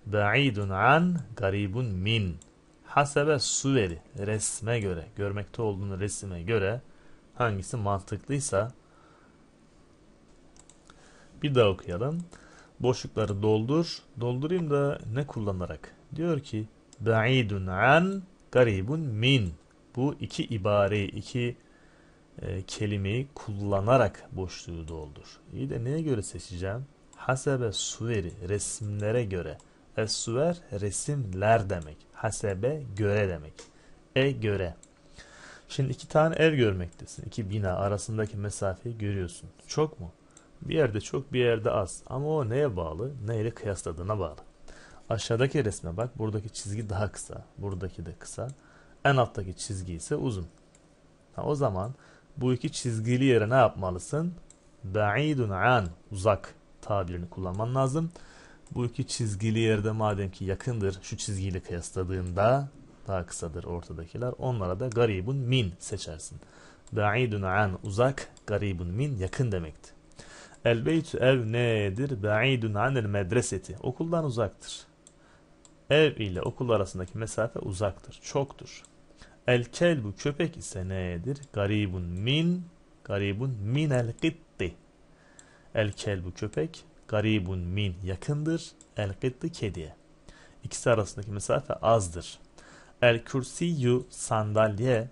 ba'idun an garibun min hasebe suveri resme göre görmekte olduğunu resime göre hangisi mantıklıysa bir daha okuyalım. Boşlukları doldur. Doldurayım da ne kullanarak? Diyor ki ba'idun an garibun min. Bu iki ibareyi, iki e, kelimeyi kullanarak boşluğu doldur. İyi de neye göre seçeceğim? Hasebe suveri resimlere göre. Es-suver resimler demek. Hasebe göre demek. E göre. Şimdi iki tane ev görmektesin. İki bina arasındaki mesafeyi görüyorsun. Çok mu? Bir yerde çok bir yerde az. Ama o neye bağlı? Neyle kıyasladığına bağlı. Aşağıdaki resme bak. Buradaki çizgi daha kısa. Buradaki de kısa. En alttaki çizgi ise uzun. Ha, o zaman bu iki çizgili yere ne yapmalısın? Ba'idun an uzak tabirini kullanman lazım. Bu iki çizgili yerde madem ki yakındır şu çizgiyle kıyasladığında daha kısadır ortadakiler. Onlara da garibun min seçersin. Ba'idun an uzak, garibun min yakın demekti. El beytü ev nedir? Ba'idun anil medreseti. Okuldan uzaktır. Ev ile okul arasındaki mesafe uzaktır, çoktur. El kelbu köpek ise nedir? Garibun min, garibun min el gitti. El kelbu köpek, garibun min yakındır, el gitti kediye. İkisi arasındaki mesafe azdır. El kürsiyu sandalye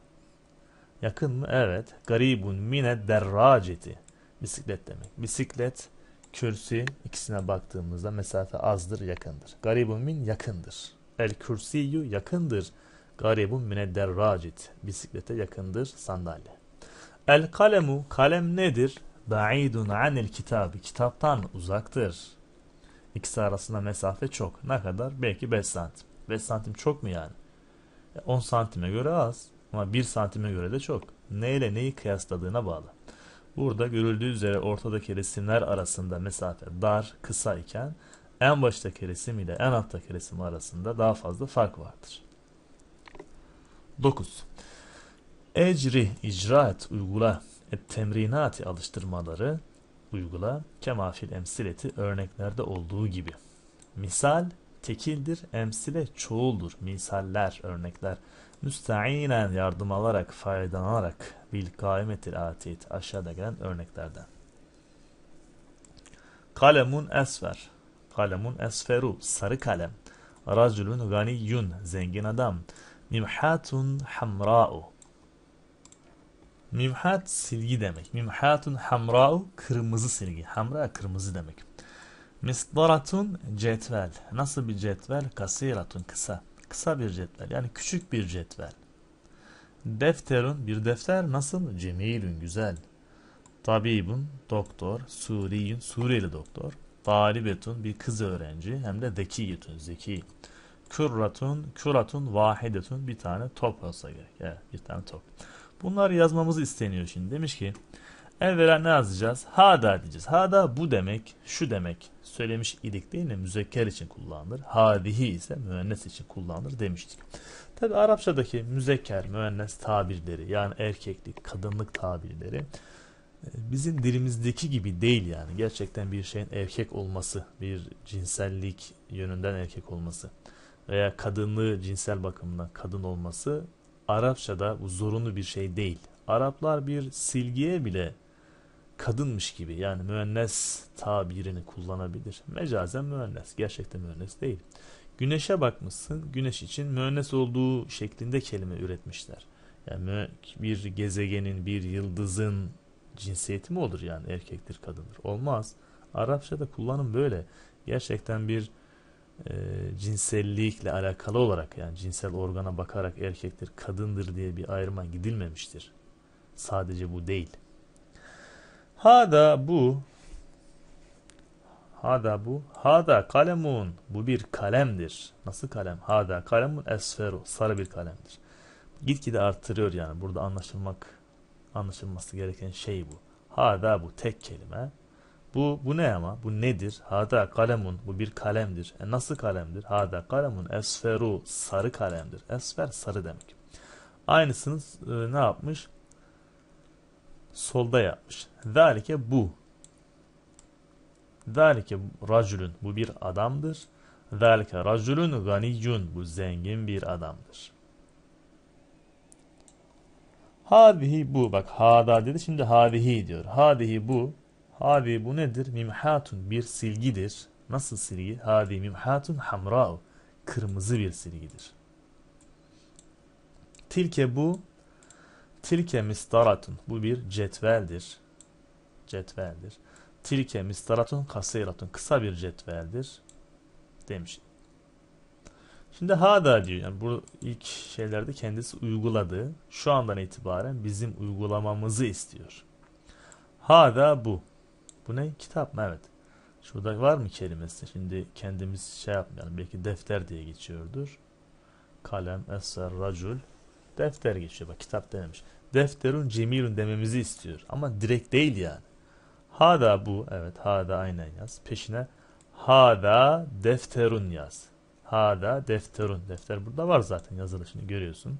yakın mı? Evet. Garibun mine derraceti bisiklet demek. Bisiklet, kürsi ikisine baktığımızda mesafe azdır, yakındır. Garibun min yakındır. El kürsiyu yakındır. Garibun minedder racit. Bisiklete yakındır sandalye. El kalemu kalem nedir? Ba'idun anil kitabı. Kitaptan uzaktır. İkisi arasında mesafe çok. Ne kadar? Belki 5 santim. 5 santim çok mu yani? 10 e, santime göre az ama 1 santime göre de çok. Neyle neyi kıyasladığına bağlı. Burada görüldüğü üzere ortadaki resimler arasında mesafe dar, kısa iken en baştaki resim ile en alttaki resim arasında daha fazla fark vardır. 9. Ecri icra et uygula. Et temrinati alıştırmaları uygula. Kemafil emsileti örneklerde olduğu gibi. Misal tekildir. Emsile çoğuldur. Misaller, örnekler. Müstainen yardım alarak, faydalanarak bil kaimetil atiyet. Aşağıda gelen örneklerden. Kalemun esfer. Kalemun esferu. Sarı kalem. Racülün ganiyun. Zengin adam. Mimhatun hamra'u. Mimhat silgi demek. Mimhatun hamra'u kırmızı silgi. Hamra kırmızı demek. Misdaratun cetvel. Nasıl bir cetvel? Kasiratun kısa. Kısa bir cetvel. Yani küçük bir cetvel. Defterun bir defter nasıl? Cemilün güzel. Tabibun doktor. Suriyun Suriyeli doktor. Talibetun bir kız öğrenci. Hem de zekiyetun zeki. zeki. Kürratun, küratun vahidetun bir tane top olsa gerek. Evet, bir tane top. Bunlar yazmamız isteniyor şimdi. Demiş ki evvela ne yazacağız? Hada diyeceğiz. Hada bu demek, şu demek. Söylemiş idik değil mi? Müzekker için kullanılır. Hadihi ise müennes için kullanılır demiştik. Tabi Arapçadaki müzekker, müennes tabirleri yani erkeklik, kadınlık tabirleri e, bizim dilimizdeki gibi değil yani. Gerçekten bir şeyin erkek olması, bir cinsellik yönünden erkek olması veya kadınlığı cinsel bakımdan kadın olması Arapçada bu zorunlu bir şey değil. Araplar bir silgiye bile kadınmış gibi yani müennes tabirini kullanabilir. Mecazen müennes, gerçekten müennes değil. Güneşe bakmışsın, güneş için müennes olduğu şeklinde kelime üretmişler. Yani bir gezegenin, bir yıldızın cinsiyeti mi olur yani erkektir kadındır? Olmaz. Arapçada kullanım böyle. Gerçekten bir e, cinsellikle alakalı olarak yani cinsel organa bakarak erkektir kadındır diye bir ayrıma gidilmemiştir. Sadece bu değil. Hada bu Hada bu. Hada kalemun. Bu bir kalemdir. Nasıl kalem? Hada kalemun esferu. Sarı bir kalemdir. Gitgide artırıyor yani. Burada anlaşılmak anlaşılması gereken şey bu. Hada bu tek kelime. Bu, bu ne ama? Bu nedir? Hada kalemun. Bu bir kalemdir. E nasıl kalemdir? Hada kalemun esferu. Sarı kalemdir. Esfer sarı demek. Aynısını e, ne yapmış? Solda yapmış. Zalike bu. Zalike racülün. Bu bir adamdır. Zalike racülün ganiyyun. Bu zengin bir adamdır. Hadihi bu. Bak hada dedi. Şimdi hadihi diyor. Hadihi bu. Abi bu nedir? Mimhatun bir silgidir. Nasıl silgi? Hadi mimhatun hamra. Kırmızı bir silgidir. Tilke bu. Tilke mistaratun. Bu bir cetveldir. Cetveldir. Tilke mistaratun kasiratun. Kısa bir cetveldir. Demiş. Şimdi hada diyor. Yani bu ilk şeylerde kendisi uyguladı. Şu andan itibaren bizim uygulamamızı istiyor. Hada bu. Bu ne? Kitap mı? Evet. Şurada var mı kelimesi? Şimdi kendimiz şey yapmayalım. Belki defter diye geçiyordur. Kalem, eser, racul. Defter geçiyor. Bak kitap dememiş. Defterun cemilun dememizi istiyor. Ama direkt değil yani. Hada bu. Evet hada aynen yaz. Peşine hada defterun yaz. Hada defterun. Defter burada var zaten yazılışını görüyorsun.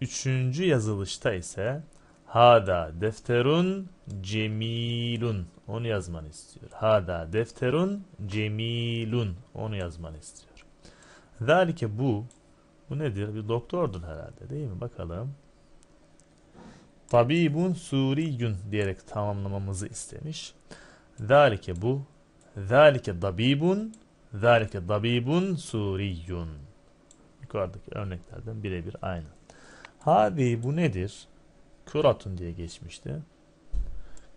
Üçüncü yazılışta ise Hada defterun cemilun onu yazmanı istiyor. Hada defterun cemilun. Onu yazmanı istiyor. Zalike bu. Bu nedir? Bir doktordun herhalde değil mi? Bakalım. Tabibun suriyun diyerek tamamlamamızı istemiş. Zalike bu. Zalike dabibun. Zalike dabibun suriyun. Yukarıdaki örneklerden birebir aynı. Hadi bu nedir? Kuratun diye geçmişti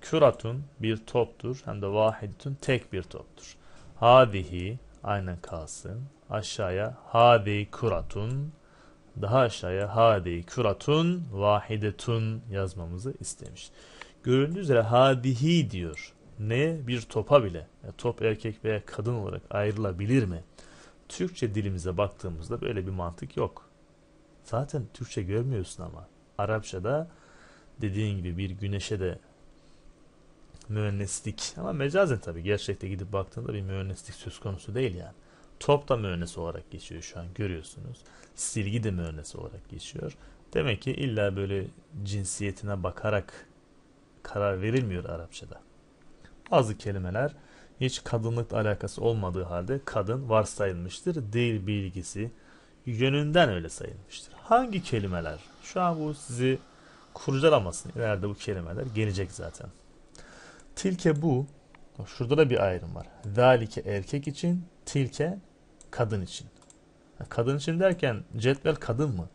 küratun bir toptur hem de vahidetun tek bir toptur. Hadihi aynen kalsın. Aşağıya hadi kuratun, daha aşağıya hadi kuratun, vahidetun yazmamızı istemiş. Görüldüğü üzere hadihi diyor. Ne bir topa bile yani top erkek veya kadın olarak ayrılabilir mi? Türkçe dilimize baktığımızda böyle bir mantık yok. Zaten Türkçe görmüyorsun ama. Arapçada dediğin gibi bir güneşe de mühendislik ama mecazen tabi gerçekte gidip baktığında bir mühendislik söz konusu değil yani. Top da mühendis olarak geçiyor şu an görüyorsunuz. Silgi de mühendis olarak geçiyor. Demek ki illa böyle cinsiyetine bakarak karar verilmiyor Arapçada. Bazı kelimeler hiç kadınlıkla alakası olmadığı halde kadın varsayılmıştır. Değil bilgisi yönünden öyle sayılmıştır. Hangi kelimeler? Şu an bu sizi kurcalamasın. İleride bu kelimeler gelecek zaten. Tilke bu. Şurada da bir ayrım var. Zalike erkek için, tilke kadın için. Kadın için derken cetvel kadın mı?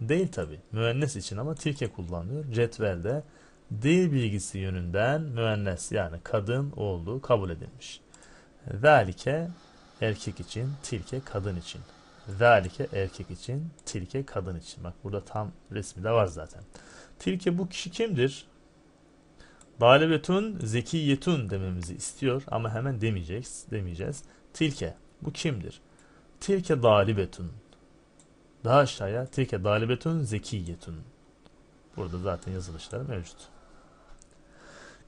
Değil tabi. Müennes için ama tilke kullanılıyor. Cetvelde değil bilgisi yönünden müennes yani kadın olduğu kabul edilmiş. Zalike erkek için, tilke kadın için. Zalike erkek için, tilke kadın için. Bak burada tam resmi de var zaten. Tilke bu kişi kimdir? Dalibetun zekiyetun dememizi istiyor ama hemen demeyeceğiz. demeyeceğiz. Tilke bu kimdir? Tilke dalibetun. Daha aşağıya tilke dalibetun zekiyetun. Burada zaten yazılışlar mevcut.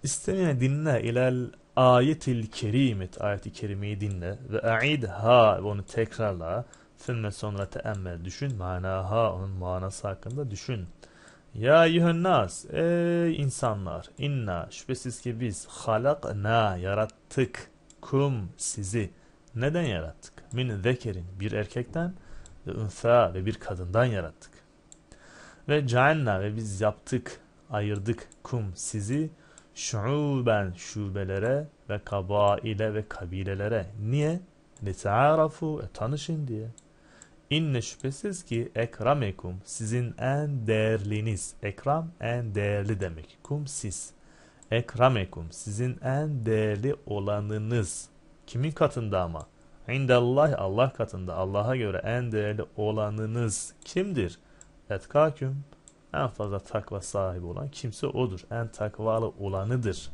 İstemeye dinle ilal ayetil kerimet ayeti kerimeyi dinle ve a'id ha onu tekrarla. Sümme sonra teemmel düşün. Manaha onun manası hakkında düşün. Ya yuhannas ey insanlar inna şüphesiz ki biz halakna yarattık kum sizi. Neden yarattık? Min zekerin bir erkekten ve ünsa ve bir kadından yarattık. Ve cealna ve biz yaptık, ayırdık kum sizi şuuben şubelere ve kabaile ve kabilelere. Niye? Lite'arafu e tanışın diye. İnne şüphesiz ki ekramekum sizin en değerliniz. Ekram en değerli demek. Kum siz. Ekramekum sizin en değerli olanınız. Kimin katında ama? İndallah Allah katında Allah'a göre en değerli olanınız kimdir? Etkaküm en fazla takva sahibi olan kimse odur. En takvalı olanıdır.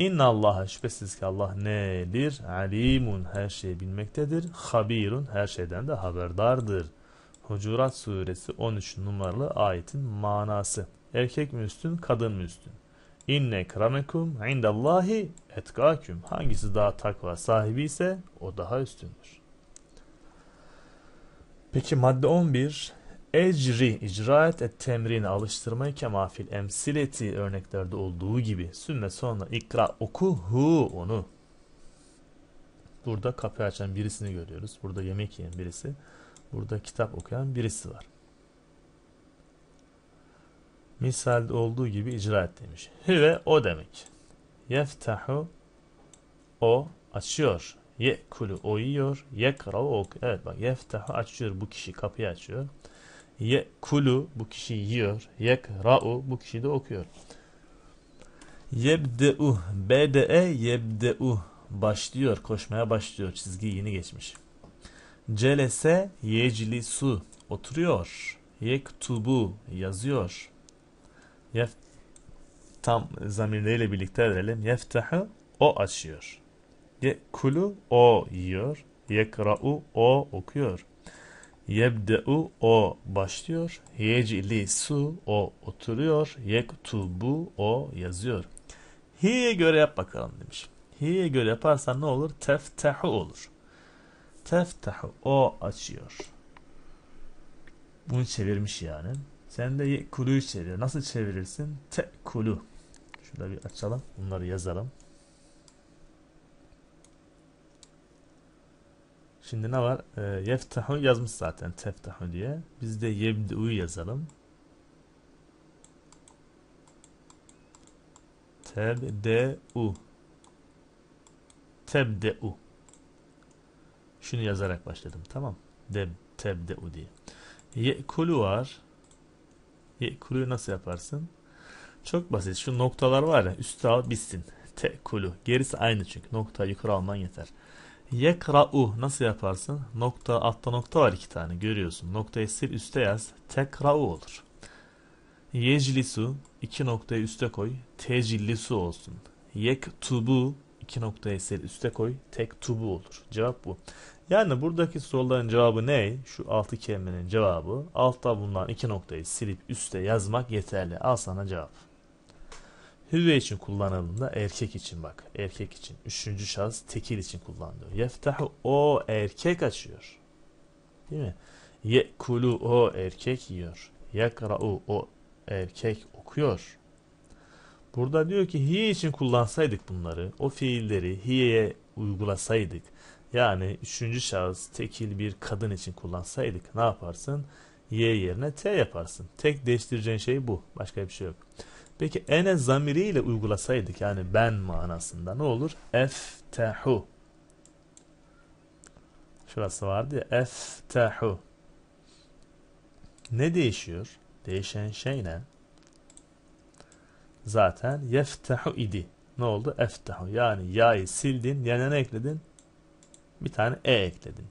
İnna Allah'a şüphesiz ki Allah nedir? Alimun her şeyi bilmektedir. Habirun her şeyden de haberdardır. Hucurat suresi 13 numaralı ayetin manası. Erkek müstün, kadın müstün. İnne kramekum indallahi etkaküm. Hangisi daha takva sahibi ise o daha üstündür. Peki madde 11 Ecri, icra et, et temrini, alıştırmayı kemafil, emsileti örneklerde olduğu gibi. Sümme sonra ikra, oku, hu, onu. Burada kapı açan birisini görüyoruz. Burada yemek yiyen birisi. Burada kitap okuyan birisi var. Misalde olduğu gibi icra et demiş. Hüve o demek. Yeftahu o açıyor. Yekulu o yiyor. Yekrav ok. Evet bak yeftahu açıyor. Bu kişi kapıyı açıyor. Ye'kulu bu kişi yiyor. Yekra'u bu kişi de okuyor. Yebde'u bede'e yebde'u başlıyor, koşmaya başlıyor. Çizgi yeni geçmiş. Celese yeclisu oturuyor. Yektubu yazıyor. Yef tam zamirleriyle birlikte verelim. Yeftahu o açıyor. Yekulu o yiyor. Yekra'u o okuyor. Yebde'u o başlıyor. su o oturuyor. Yektubu o yazıyor. Hi'ye göre yap bakalım demiş. Hi'ye göre yaparsan ne olur? Teftehu olur. Teftehu o açıyor. Bunu çevirmiş yani. Sen de kuluyu çevir. Nasıl çevirirsin? Tekulu. Şurada bir açalım. Bunları yazalım. Şimdi ne var? E, yeftahu yazmış zaten teftahu diye. Biz de yebdi'u yazalım. Tebde'u Tebde'u Şunu yazarak başladım. Tamam. Deb, tebde'u diye. Ye'kulu var. Ye'kulu'yu nasıl yaparsın? Çok basit. Şu noktalar var ya üstü al bitsin. Te'kulu. Gerisi aynı çünkü. Nokta yukarı alman yeter. Yekra'u nasıl yaparsın? Nokta altta nokta var iki tane görüyorsun. Noktayı sil üste yaz. Tekra'u olur. Yeclisu iki noktayı üste koy. Tecillisu olsun. Yektubu iki noktayı sil üste koy. Tektubu olur. Cevap bu. Yani buradaki soruların cevabı ne? Şu altı kelimenin cevabı. Altta bulunan iki noktayı silip üste yazmak yeterli. Al sana cevap. Hüve için kullanıldığında erkek için bak. Erkek için. Üçüncü şahıs tekil için kullanılıyor. Yeftahu o erkek açıyor. Değil mi? Yekulu o erkek yiyor. Yekra'u o erkek okuyor. Burada diyor ki hiye için kullansaydık bunları, o fiilleri hiyeye uygulasaydık, yani üçüncü şahıs tekil bir kadın için kullansaydık ne yaparsın? Y yerine T yaparsın. Tek değiştireceğin şey bu. Başka bir şey yok. Peki ene zamiriyle uygulasaydık yani ben manasında ne olur? Eftehu. Şurası vardı ya. Eftehu. Ne değişiyor? Değişen şey ne? Zaten yeftehu idi. Ne oldu? Eftehu. Yani ya'yı sildin. yene ne ekledin? Bir tane e ekledin.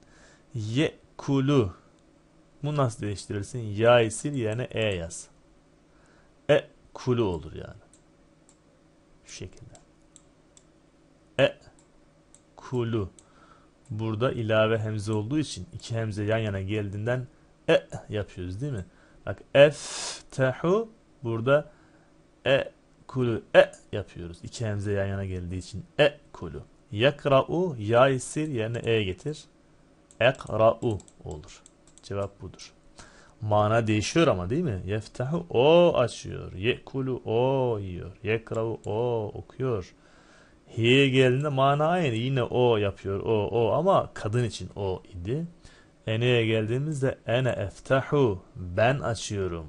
Ye kulu. Bu nasıl değiştirirsin? Ya'yı sil yene e yaz kulu olur yani. Şu şekilde. E kulu. Burada ilave hemze olduğu için iki hemze yan yana geldiğinden e yapıyoruz değil mi? Bak F eftehu burada e kulu e yapıyoruz. İki hemze yan yana geldiği için e kulu. Yakra'u ya isir yerine e getir. Ekra'u olur. Cevap budur. Mana değişiyor ama değil mi? Yeftahu o açıyor. Yekulu o yiyor. Yekravu o okuyor. Hiye geldiğinde mana aynı. Yine o yapıyor. O o ama kadın için o idi. Ene'ye geldiğimizde ene eftahu ben açıyorum.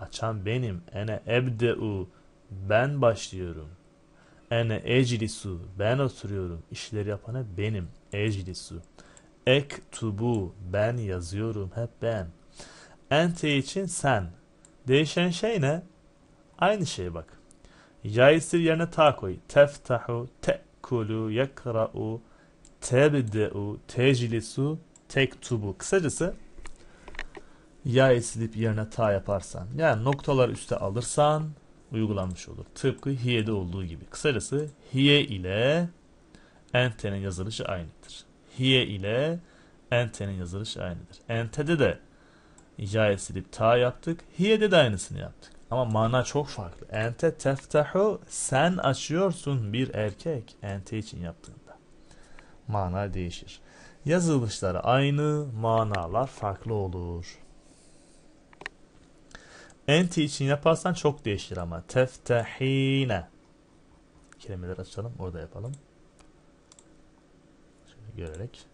Açan benim. Ene ebde'u ben başlıyorum. Ene eclisu ben oturuyorum. İşleri yapana benim. Eclisu. Ektubu ben yazıyorum. Hep ben. Ente için sen. Değişen şey ne? Aynı şey bak. ya Yaisir yerine ta koy. Teftahu, tekulu, yekra'u, tebde'u, teclisu, tektubu. Kısacası ya esilip yerine ta yaparsan yani noktalar üste alırsan uygulanmış olur. Tıpkı hiye'de olduğu gibi. Kısacası hiye ile ente'nin yazılışı aynıdır. Hiye ile ente'nin yazılışı aynıdır. Ente'de de icra edilip ta yaptık. hiye de aynısını yaptık. Ama mana çok farklı. Ente teftahu sen açıyorsun bir erkek ente için yaptığında. Mana değişir. Yazılışları aynı, manalar farklı olur. Ente için yaparsan çok değişir ama. Teftehine. Kelimeleri açalım, orada yapalım. Şöyle görerek.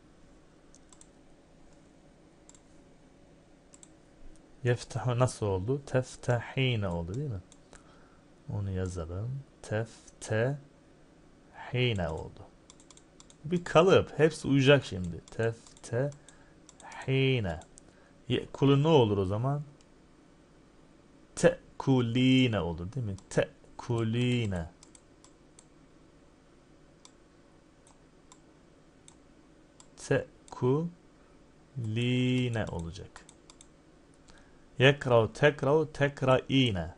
Yeftahu nasıl oldu? Teftehine oldu değil mi? Onu yazalım. Teftehine oldu. Bir kalıp. Hepsi uyacak şimdi. Teftehine. Ye'kulu ne olur o zaman? Te'kuline olur değil mi? Te'kuline. Te'kuline olacak. يكره تكره تكرهين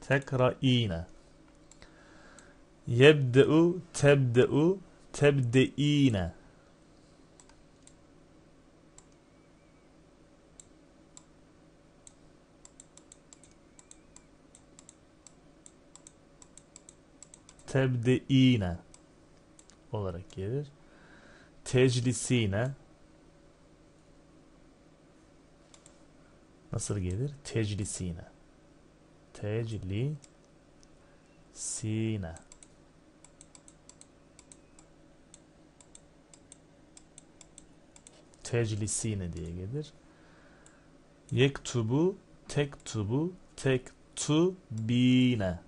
تكرهين يبدأ تبدأ تبدئين tebdiine olarak gelir. Teclisine nasıl gelir? Teclisine. Tecli sine. Teclisine diye gelir. Yektubu tektubu tektubine.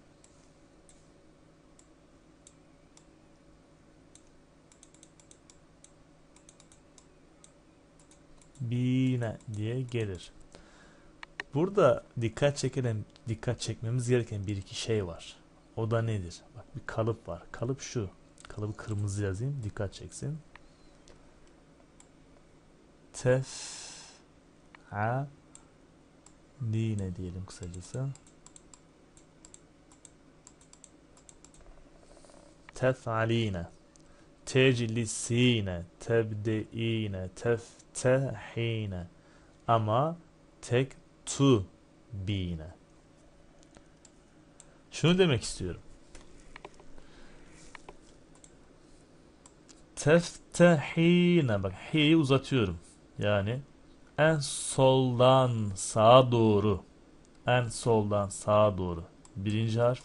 bine diye gelir. Burada dikkat çekelim, dikkat çekmemiz gereken bir iki şey var. O da nedir? Bak bir kalıp var. Kalıp şu. Kalıbı kırmızı yazayım. Dikkat çeksin. Tef ha dine diyelim kısacası. Tef'aline teclisine tebdeine tef Tehine Ama tek tu bine. Şunu demek istiyorum. Teftehine bak hi'yi uzatıyorum. Yani en soldan sağa doğru. En soldan sağa doğru. Birinci harf,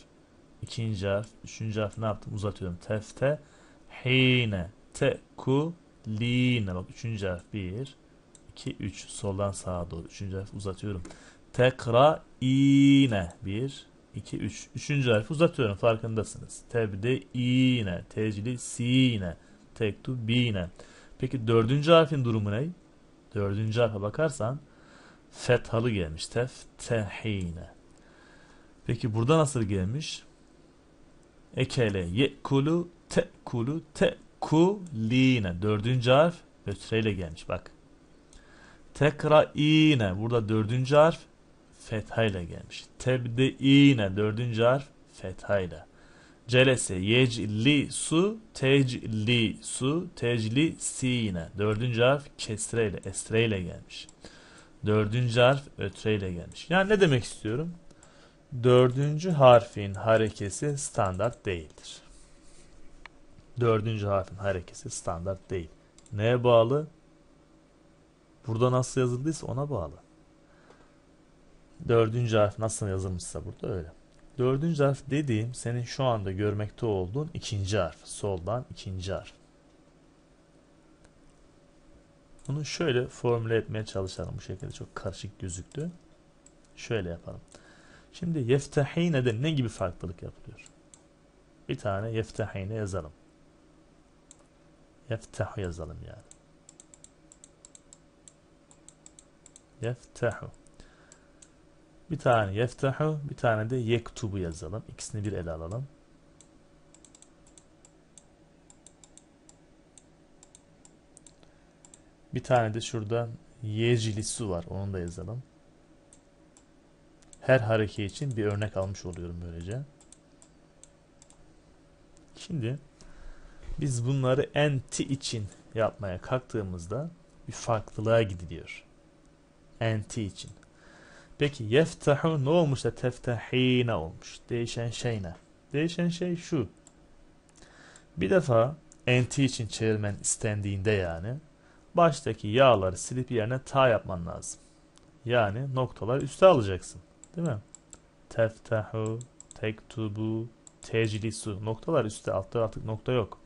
ikinci harf, üçüncü harf ne yaptım? Uzatıyorum. Tefte hine te ku Line bak üçüncü harf. Bir, iki, üç. Soldan sağa doğru. Üçüncü harf uzatıyorum. Tekra iğne. Bir, iki, üç. Üçüncü harf uzatıyorum. Farkındasınız. Tebde iğne. Tecli sine. Tektu bine. Peki dördüncü harfin durumu ne? Dördüncü harfe bakarsan fethalı gelmiş. Tef Tehine Peki burada nasıl gelmiş? Ekele te kulu te Kulline. Dördüncü harf ötreyle gelmiş bak. Tekraine. Burada dördüncü harf fethayla gelmiş. Tebdeine. Dördüncü harf fethayla. Celese yecli su tecli su tecli sine. Dördüncü harf kesreyle esreyle gelmiş. Dördüncü harf ötreyle gelmiş. Yani ne demek istiyorum? Dördüncü harfin harekesi standart değildir. Dördüncü harfin harekesi standart değil. Neye bağlı? Burada nasıl yazıldıysa ona bağlı. Dördüncü harf nasıl yazılmışsa burada öyle. Dördüncü harf dediğim senin şu anda görmekte olduğun ikinci harf. Soldan ikinci harf. Bunu şöyle formüle etmeye çalışalım. Bu şekilde çok karışık gözüktü. Şöyle yapalım. Şimdi yeftehine de ne gibi farklılık yapılıyor? Bir tane yeftehine yazalım. Yeftehu yazalım yani. Yeftehu. Bir tane yeftehu, bir tane de yektubu yazalım. İkisini bir ele alalım. Bir tane de şurada yecilisu var. Onu da yazalım. Her hareke için bir örnek almış oluyorum böylece. Şimdi biz bunları anti için yapmaya kalktığımızda bir farklılığa gidiliyor. Anti için. Peki yeftahu ne olmuş da teftahine olmuş? Değişen şey ne? Değişen şey şu. Bir defa enti için çevirmen istendiğinde yani baştaki yağları silip yerine ta yapman lazım. Yani noktalar üste alacaksın. Değil mi? Teftahu, tektubu, teclisu. Noktalar üstte altta artık nokta yok.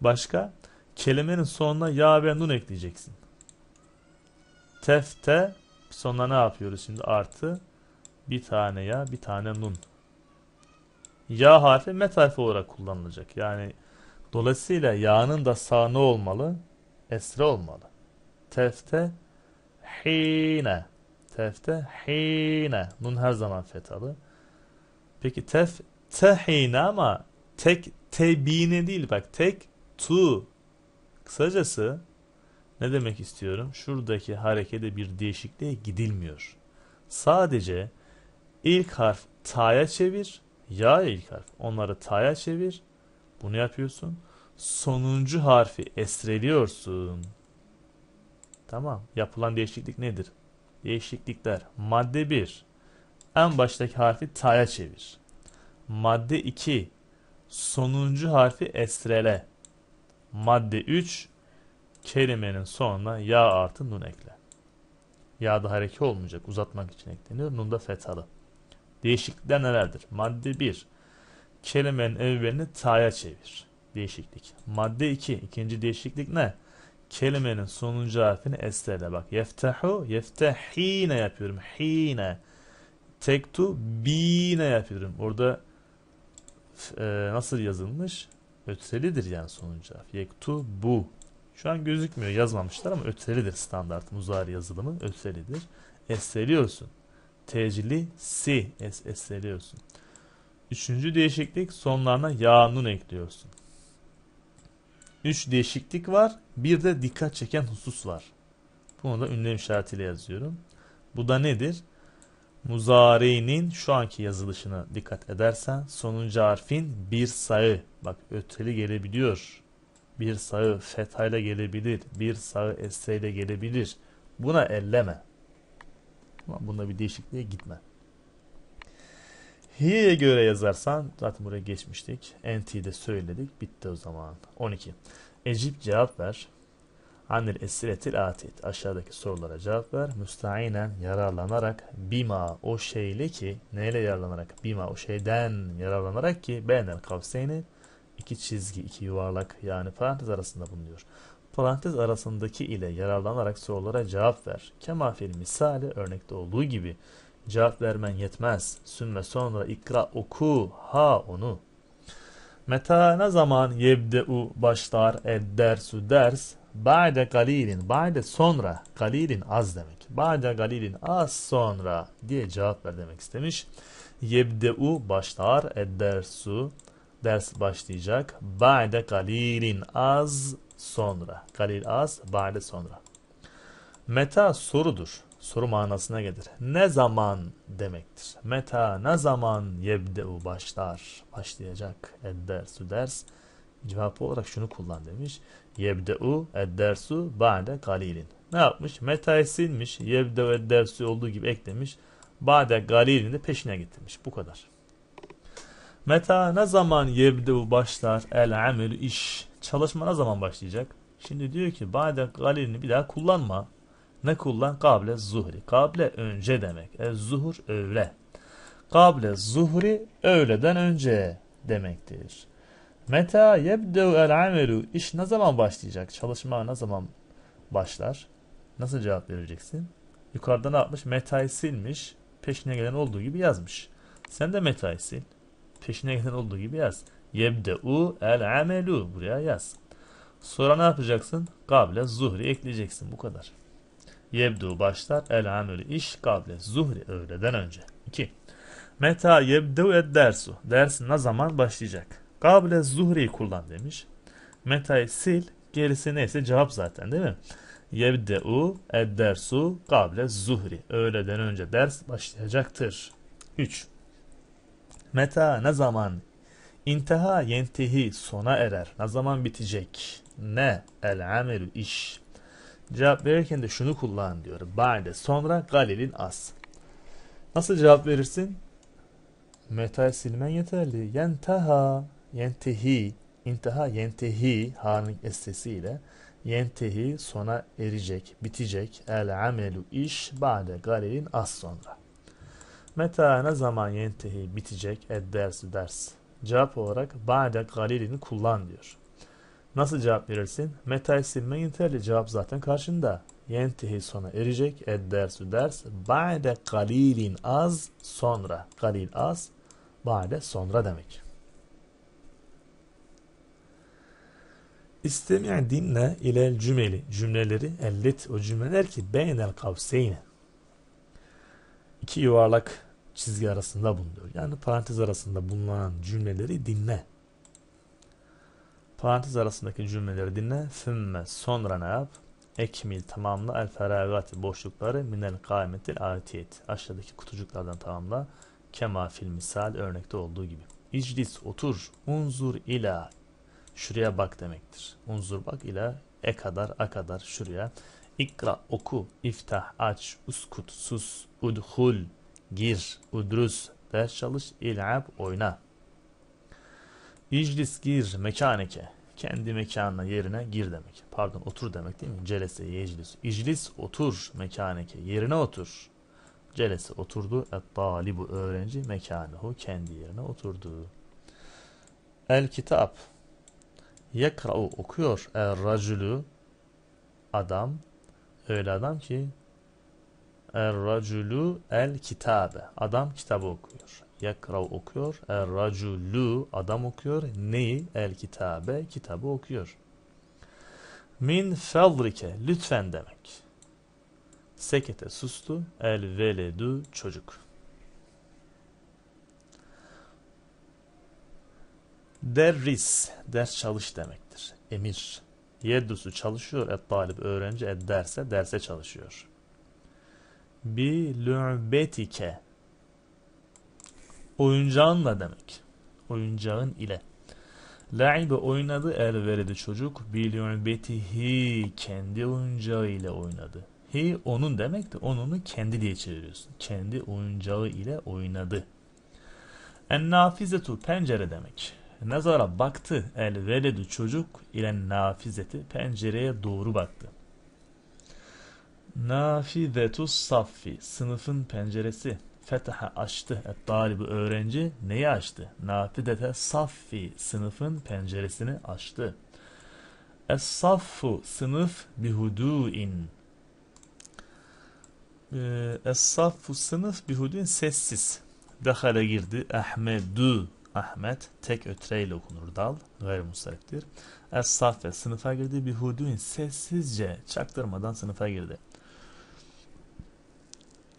Başka? Kelimenin sonuna ya ve nun ekleyeceksin. Tefte sonuna ne yapıyoruz şimdi? Artı bir tane ya bir tane nun. Ya harfi met harfi olarak kullanılacak. Yani dolayısıyla ya'nın da sağ ne olmalı? Esre olmalı. Tefte hine. Tefte hine. Nun her zaman fethalı. Peki tef tehine ama tek tebine değil bak tek to kısacası ne demek istiyorum? Şuradaki harekete bir değişikliğe gidilmiyor. Sadece ilk harf ta'ya çevir, ya ilk harf. Onları ta'ya çevir. Bunu yapıyorsun. Sonuncu harfi esreliyorsun. Tamam. Yapılan değişiklik nedir? Değişiklikler. Madde 1. En baştaki harfi ta'ya çevir. Madde 2. Sonuncu harfi esrele. Madde 3 kelimenin sonuna ya artı nun ekle. Ya da hareke olmayacak. Uzatmak için ekleniyor. Nun'da fethalı. Değişiklikler nelerdir? Madde 1. Kelimenin evvelini ta'ya çevir. Değişiklik. Madde 2. ikinci değişiklik ne? Kelimenin sonuncu harfini esle bak. Yeftehu, yeftehine yapıyorum. Hine. Tektu, bine yapıyorum. Orada e, nasıl yazılmış? Ötselidir yani sonuncu Yektu bu. Şu an gözükmüyor yazmamışlar ama ötselidir standart muzari yazılımı ötselidir. Esseliyorsun. Tecli si es esseliyorsun. Üçüncü değişiklik sonlarına ya nun ekliyorsun. Üç değişiklik var. Bir de dikkat çeken husus var. Bunu da ünlem işaretiyle yazıyorum. Bu da nedir? Muzari'nin şu anki yazılışına dikkat edersen sonuncu harfin bir sağı. Bak öteli gelebiliyor. Bir sağı fetayla gelebilir. Bir sağı esreyle gelebilir. Buna elleme. Ama bunda bir değişikliğe gitme. Hi'ye göre yazarsan zaten buraya geçmiştik. Enti'yi de söyledik. Bitti o zaman. 12. Ecip cevap ver. Anil esiretil atit. Aşağıdaki sorulara cevap ver. Müstainen yararlanarak bima o şeyle ki neyle yararlanarak bima o şeyden yararlanarak ki beğenir kavseyni iki çizgi iki yuvarlak yani parantez arasında bulunuyor. Parantez arasındaki ile yararlanarak sorulara cevap ver. Kemafil misali örnekte olduğu gibi cevap vermen yetmez. Sümme sonra ikra oku ha onu. Meta ne zaman yebde yebde'u başlar dersu ders Ba'de galilin, ba'de sonra, galilin az demek. Ba'de galilin az sonra diye cevap ver demek istemiş. Yebde'u başlar, eddersu, ders başlayacak. Ba'de galilin az sonra. Galil az, ba'de sonra. Meta sorudur. Soru manasına gelir. Ne zaman demektir. Meta ne zaman yebde'u başlar, başlayacak. Eddersu ders. ders cevap olarak şunu kullan demiş. Yebde'u eddersu ba'de galilin. Ne yapmış? Meta'yı silmiş. Yebde'u eddersu olduğu gibi eklemiş. Ba'de galilin de peşine getirmiş. Bu kadar. Meta ne zaman yebde'u başlar? El amel iş. Çalışma ne zaman başlayacak? Şimdi diyor ki ba'de galilini bir daha kullanma. Ne kullan? Kable zuhri. Kable önce demek. E, zuhur öğle. Kable zuhri öğleden önce demektir. Meta yebdeu el amelu. İş ne zaman başlayacak? Çalışma ne zaman başlar? Nasıl cevap vereceksin? Yukarıda ne yapmış? Meta'yı silmiş. Peşine gelen olduğu gibi yazmış. Sen de meta'yı sil. Peşine gelen olduğu gibi yaz. Yebde'u el amelu. Buraya yaz. Sonra ne yapacaksın? Kable zuhri ekleyeceksin. Bu kadar. Yebdeu başlar. El amelu iş. Kable zuhri öğleden önce. 2. Meta yebde'u ed dersu. Ders ne zaman başlayacak? Kabile zuhri'yi kullan demiş. Metay sil. Gerisi neyse cevap zaten değil mi? Yebde'u eddersu kable zuhri. Öğleden önce ders başlayacaktır. 3. Meta ne zaman? İntiha yentihi sona erer. Ne zaman bitecek? Ne? El amelü iş. Cevap verirken de şunu kullan diyor. Ba'de sonra galilin as. Nasıl cevap verirsin? Metal silmen yeterli. Yentaha yentehi intiha yentehi hanın estesiyle yentehi sona erecek, bitecek. El amelu iş ba'de galerin az sonra. Meta ne zaman yentehi bitecek? Ed dersi ders. Cevap olarak ba'de galerini kullan diyor. Nasıl cevap verirsin? Meta silme yeterli cevap zaten karşında. Yentehi sona erecek. Ed dersi ders. Ba'de galerin az sonra. Galil az. Ba'de sonra demek. İstemeyen dinle ile cümeli cümleleri ellet o cümleler ki beynel kavseyne İki yuvarlak çizgi arasında bulunuyor. Yani parantez arasında bulunan cümleleri dinle. Parantez arasındaki cümleleri dinle. Fümme sonra ne yap? Ekmil tamamla el feragati boşlukları minel kaimetil atiyet. Aşağıdaki kutucuklardan tamamla. Kema fil misal örnekte olduğu gibi. İclis otur. Unzur ila şuraya bak demektir. Unzur bak ile e kadar a kadar şuraya. İkra oku, iftah aç, uskut sus, udhul gir, udrus ders çalış, ilab oyna. İclis gir mekaneke. Kendi mekanına yerine gir demek. Pardon otur demek değil mi? Celese yeclis. İclis otur mekaneke. Yerine otur. Celese oturdu. Et-talibu öğrenci mekanehu kendi yerine oturdu. El kitap Yekra'u okuyor er racülü adam öyle adam ki er racülü el kitabe adam kitabı okuyor. Yekra'u okuyor er racülü adam okuyor neyi el kitabe kitabı okuyor. Min fadrike lütfen demek. Sekete sustu el veledü çocuk. Derris, ders çalış demektir. Emir. Yeddusu çalışıyor, et talip öğrenci, et derse, derse çalışıyor. Bi lü'betike. Oyuncağınla demek. Oyuncağın ile. La'ibe oynadı, el verdi çocuk. Bi lü'betihi. Kendi oyuncağı ile oynadı. Hi onun demek de onunu kendi diye çeviriyorsun. Kendi oyuncağı ile oynadı. En nafizetu pencere demek. Nazara baktı el veledü çocuk ile nafizeti pencereye doğru baktı. Nafizetu saffi sınıfın penceresi fetaha açtı et talibi öğrenci neyi açtı? Nafidete saffi sınıfın penceresini açtı. Es saffu sınıf bihuduin ee, Es saffu sınıf bihuduin sessiz. Dehale girdi Ahmedu Ahmet tek ötreyle okunur dal gayrimustariftir. Es safe sınıfa girdi bir hudun sessizce çaktırmadan sınıfa girdi.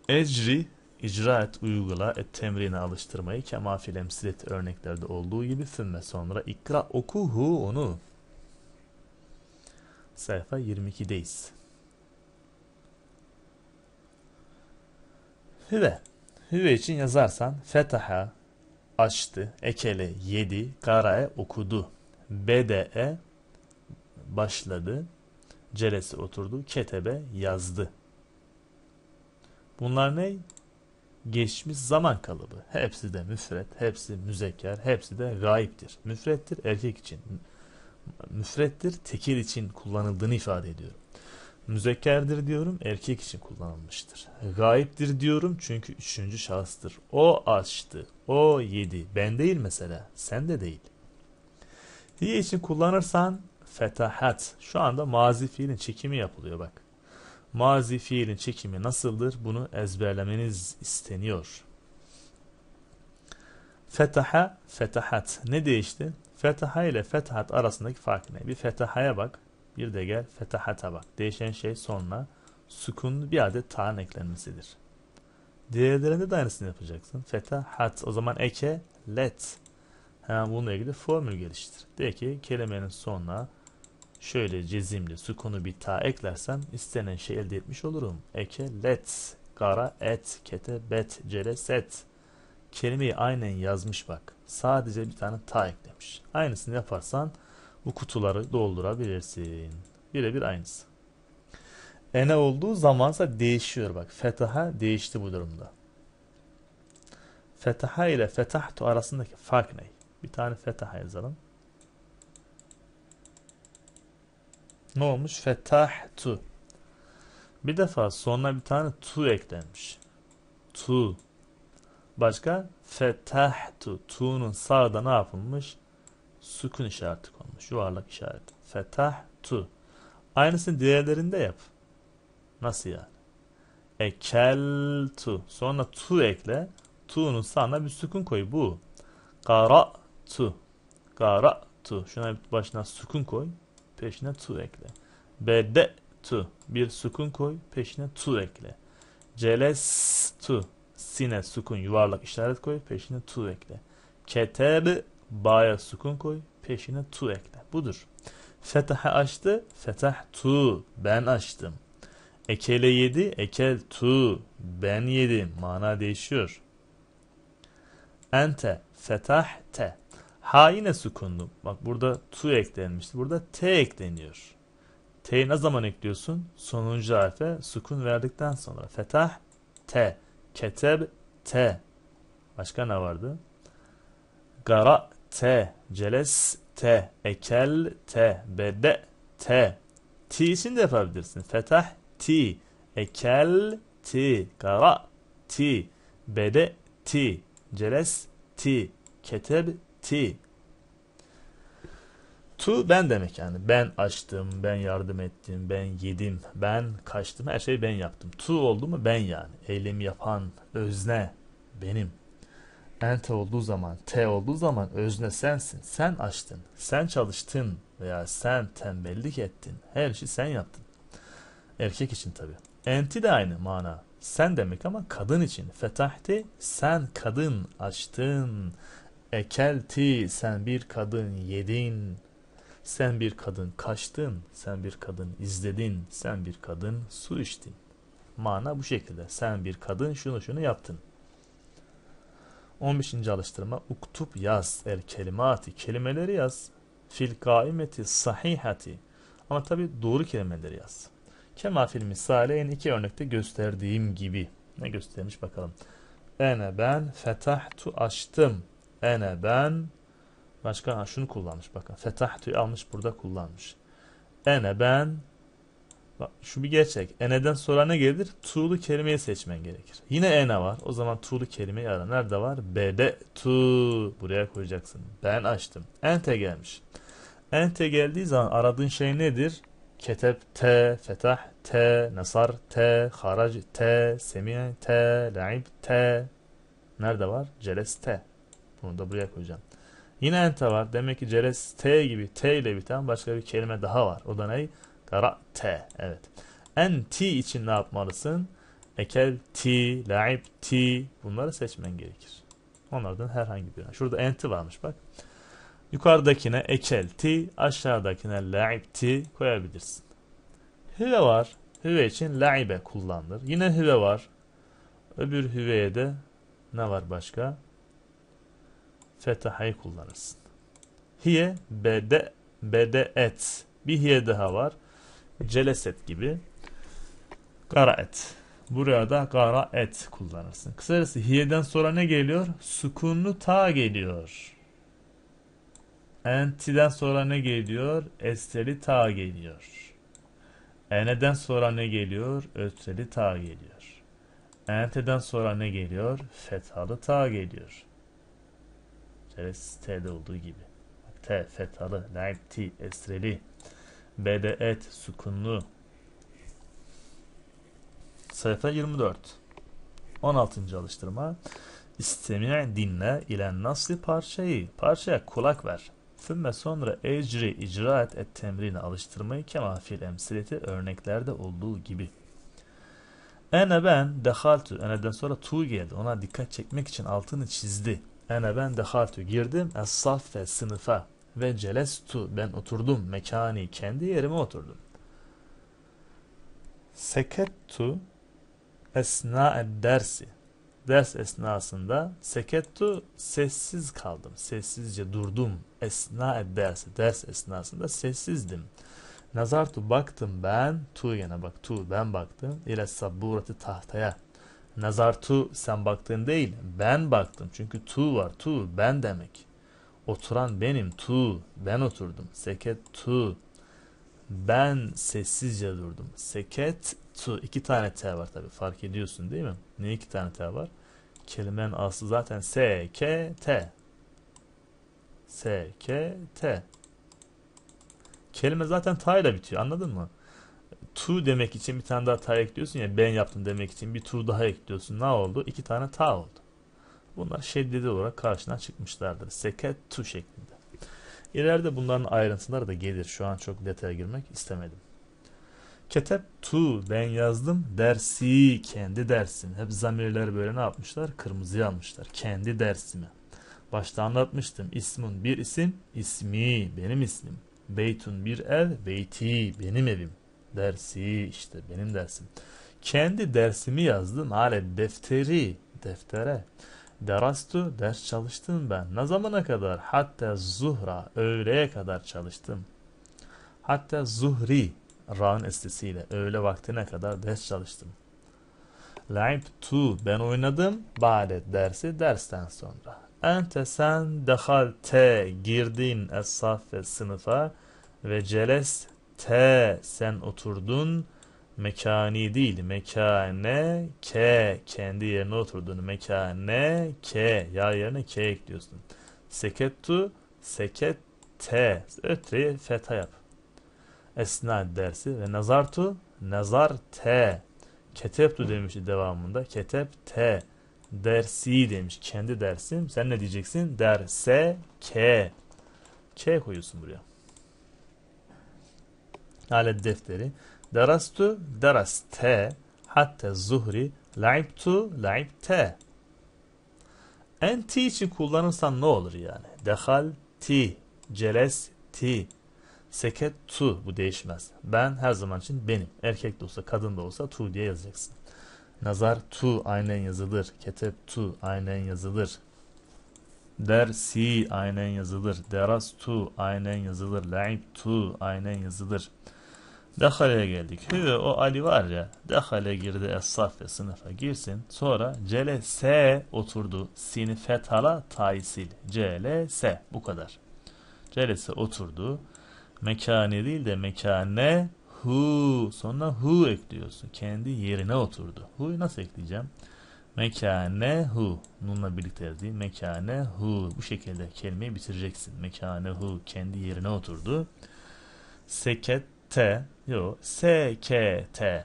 Ecri icra et uygula et temrine alıştırmayı kemafil emsilet örneklerde olduğu gibi sümme sonra ikra okuhu onu. Sayfa 22'deyiz. Hüve. Hüve için yazarsan fetaha, açtı. Ekele yedi. Karae okudu. Bede'e başladı. Celesi oturdu. Ketebe yazdı. Bunlar ne? Geçmiş zaman kalıbı. Hepsi de müfret, hepsi müzekker, hepsi de gaiptir. Müfrettir erkek için. Müfrettir tekil için kullanıldığını ifade ediyorum. Müzekkerdir diyorum erkek için kullanılmıştır. Gayiptir diyorum çünkü üçüncü şahıstır. O açtı, o yedi. Ben değil mesela, sen de değil. Diye için kullanırsan fetahat. Şu anda mazi fiilin çekimi yapılıyor bak. Mazi fiilin çekimi nasıldır? Bunu ezberlemeniz isteniyor. Fetaha, fetahat. Ne değişti? Fetaha ile fetahat arasındaki fark ne? Bir fetahaya bak. Bir de gel fetahata bak. Değişen şey sonra sukun bir adet ta'nın eklenmesidir. Diğerlerinde de aynısını yapacaksın. Fetahat. O zaman eke let. Hemen bununla ilgili formül geliştir. De ki kelimenin sonuna şöyle cezimli sukunu bir ta eklersem istenen şey elde etmiş olurum. Eke let. Gara et. Kete bet. Cele set. Kelimeyi aynen yazmış bak. Sadece bir tane ta eklemiş. Aynısını yaparsan bu kutuları doldurabilirsin. Birebir aynısı. Ene olduğu zamansa değişiyor bak. Fetaha değişti bu durumda. Fetaha ile fetahtu arasındaki fark ne? Bir tane fetaha yazalım. Ne olmuş? Fetahtu. Bir defa sonuna bir tane tu eklenmiş. Tu. Başka? Fetahtu. Tu'nun sağda ne yapılmış? Sükun işareti konmuş. Yuvarlak işaret. Fetah tu. Aynısını diğerlerinde yap. Nasıl yani? Ekel tu. Sonra tu ekle. Tu'nun sağına bir sükun koy. Bu. Kara tu. Kara tu. Şuna başına sükun koy. Peşine tu ekle. Bede tu. Bir sükun koy. Peşine tu ekle. Celes tu. Sine sükun yuvarlak işaret koy. Peşine tu ekle. Keteb Ba'ya sukun koy. Peşine tu ekle. Budur. Fetah'ı açtı. Fetah tu. Ben açtım. Ekele yedi. Ekel tu. Ben yedim. Mana değişiyor. Ente. Fetah te. Ha yine sukunlu. Bak burada tu eklenmişti. Burada t ekleniyor. T'yi ne zaman ekliyorsun? Sonuncu harfe sukun verdikten sonra. Fetah te. Keteb te. Başka ne vardı? Gara T, celes, T, ekel, T, bede, T. T'sini de yapabilirsin. Fetah, T, ekel, T, kara, T, bede, T, celes, T, keteb, T. Tu ben demek yani. Ben açtım, ben yardım ettim, ben yedim, ben kaçtım. Her şeyi ben yaptım. Tu oldu mu ben yani. Eylemi yapan özne benim ente olduğu zaman, t olduğu zaman özne sensin. Sen açtın, sen çalıştın veya sen tembellik ettin. Her işi sen yaptın. Erkek için tabi. Enti de aynı mana. Sen demek ama kadın için. Fetahti sen kadın açtın. Ekelti sen bir kadın yedin. Sen bir kadın kaçtın. Sen bir kadın izledin. Sen bir kadın su içtin. Mana bu şekilde. Sen bir kadın şunu şunu yaptın. 15. alıştırma Uktub yaz el kelimati kelimeleri yaz fil kaimeti sahihati ama tabi doğru kelimeleri yaz. Kema fil en iki örnekte gösterdiğim gibi. Ne göstermiş bakalım. Ene ben fetahtu açtım. Ene ben başka ha, şunu kullanmış bakın. Fetahtu almış burada kullanmış. Ene ben Bak şu bir gerçek. Ene'den sonra ne gelir? Tuğlu kelimeyi seçmen gerekir. Yine ene var. O zaman tuğlu kelimeyi ara. Nerede var? Bebe tu. Buraya koyacaksın. Ben açtım. Ente gelmiş. Ente geldiği zaman aradığın şey nedir? Ketep t fetah t nasar t harac t semiye t laib t Nerede var? Celes t. Bunu da buraya koyacağım. Yine ente var. Demek ki celes t gibi t ile biten başka bir kelime daha var. O da ney? Kara'te. Evet. Enti için ne yapmalısın? Ekel ti, laib ti. Bunları seçmen gerekir. Onlardan herhangi biri. Şurada enti varmış bak. Yukarıdakine ekel ti, aşağıdakine laib ti koyabilirsin. Hüve var. Hüve için laibe kullanılır. Yine hüve var. Öbür hüveye de ne var başka? Fetahayı kullanırsın. Hiye bede bede et. Bir hiye daha var celeset gibi gara et. Buraya da gara et kullanırsın. Kısacası hiyeden sonra ne geliyor? Sukunlu ta geliyor. Enti'den sonra ne geliyor? Esteli ta geliyor. Ene'den sonra ne geliyor? Öteli ta geliyor. Ente'den sonra ne geliyor? Fethalı ta geliyor. Teres T'de olduğu gibi. T fethalı, laib, ti, esreli bedeet sukunlu sayfa 24 16. alıştırma İstemi' dinle ile nasıl parçayı parçaya kulak ver Sümme sonra ecri icra et et temrini alıştırmayı kemafil emsileti örneklerde olduğu gibi. Ene ben dehaltü. Ene'den sonra tu geldi. Ona dikkat çekmek için altını çizdi. Ene ben dehaltü. Girdim. Es saffe sınıfa ve celestu ben oturdum mekani kendi yerime oturdum. Sekettu esna dersi ders esnasında sekettu sessiz kaldım. Sessizce durdum. Esna dersi ders esnasında sessizdim. Nazartu baktım ben tu yana bak tu ben baktım ile sabburati tahtaya Nazartu sen baktın değil ben baktım çünkü tu var tu ben demek Oturan benim tu. Ben oturdum. Seket tu. Ben sessizce durdum. Seket tu. iki tane t var tabi. Fark ediyorsun değil mi? Niye iki tane t var? Kelimenin aslı zaten s, k, t. S, k, t. Kelime zaten ta ile bitiyor. Anladın mı? tu demek için bir tane daha ta ekliyorsun ya ben yaptım demek için bir tu daha ekliyorsun. Ne oldu? İki tane ta oldu bunlar şeddeli olarak karşına çıkmışlardır. Seket tu şeklinde. İleride bunların ayrıntıları da gelir. Şu an çok detaya girmek istemedim. Ketep tu ben yazdım dersi kendi dersin. Hep zamirler böyle ne yapmışlar? Kırmızı almışlar. Kendi dersimi. Başta anlatmıştım. İsmun bir isim, ismi benim ismim. Beytun bir ev, beyti benim evim. Dersi işte benim dersim. Kendi dersimi yazdım. Hale defteri, deftere. Derastu ders çalıştım ben. Ne zamana kadar? Hatta zuhra öğleye kadar çalıştım. Hatta zuhri ra'ın estesiyle öğle vaktine kadar ders çalıştım. tu ben oynadım. Ba'de dersi dersten sonra. Ente sen dehalte girdin es sınıfa ve celes te sen oturdun mekani değil mekane ke kendi yerine oturduğunu mekane ke ya yerine ke ekliyorsun. Sekettu sekette ötreyi feta yap. Esna dersi ve nazartu nazar te keteptu demiş devamında ketep te dersi demiş kendi dersim sen ne diyeceksin derse ke ke koyuyorsun buraya alet defteri Darastu daraste hatta zuhri laibtu laibte. Enti için kullanırsan ne olur yani? Dehal ti, celes ti, seket tu bu değişmez. Ben her zaman için benim. Erkek de olsa kadın da olsa tu diye yazacaksın. Nazar tu aynen yazılır. Ketep tu aynen yazılır. Dersi aynen yazılır. Derastu aynen yazılır. Laib tu aynen yazılır. Dehale'ye geldik. Hüve o Ali var ya. Dehale girdi es-saffe sınıfa girsin. Sonra celese oturdu. Sini fethala taysil. Celese. Bu kadar. Celese oturdu. Mekane değil de mekane hu. Sonra hu ekliyorsun. Kendi yerine oturdu. Hu'yu nasıl ekleyeceğim? Mekane hu. Nunla birlikte yazayım. Mekane hu. Bu şekilde kelimeyi bitireceksin. Mekane hu. Kendi yerine oturdu. Seket T yo S K T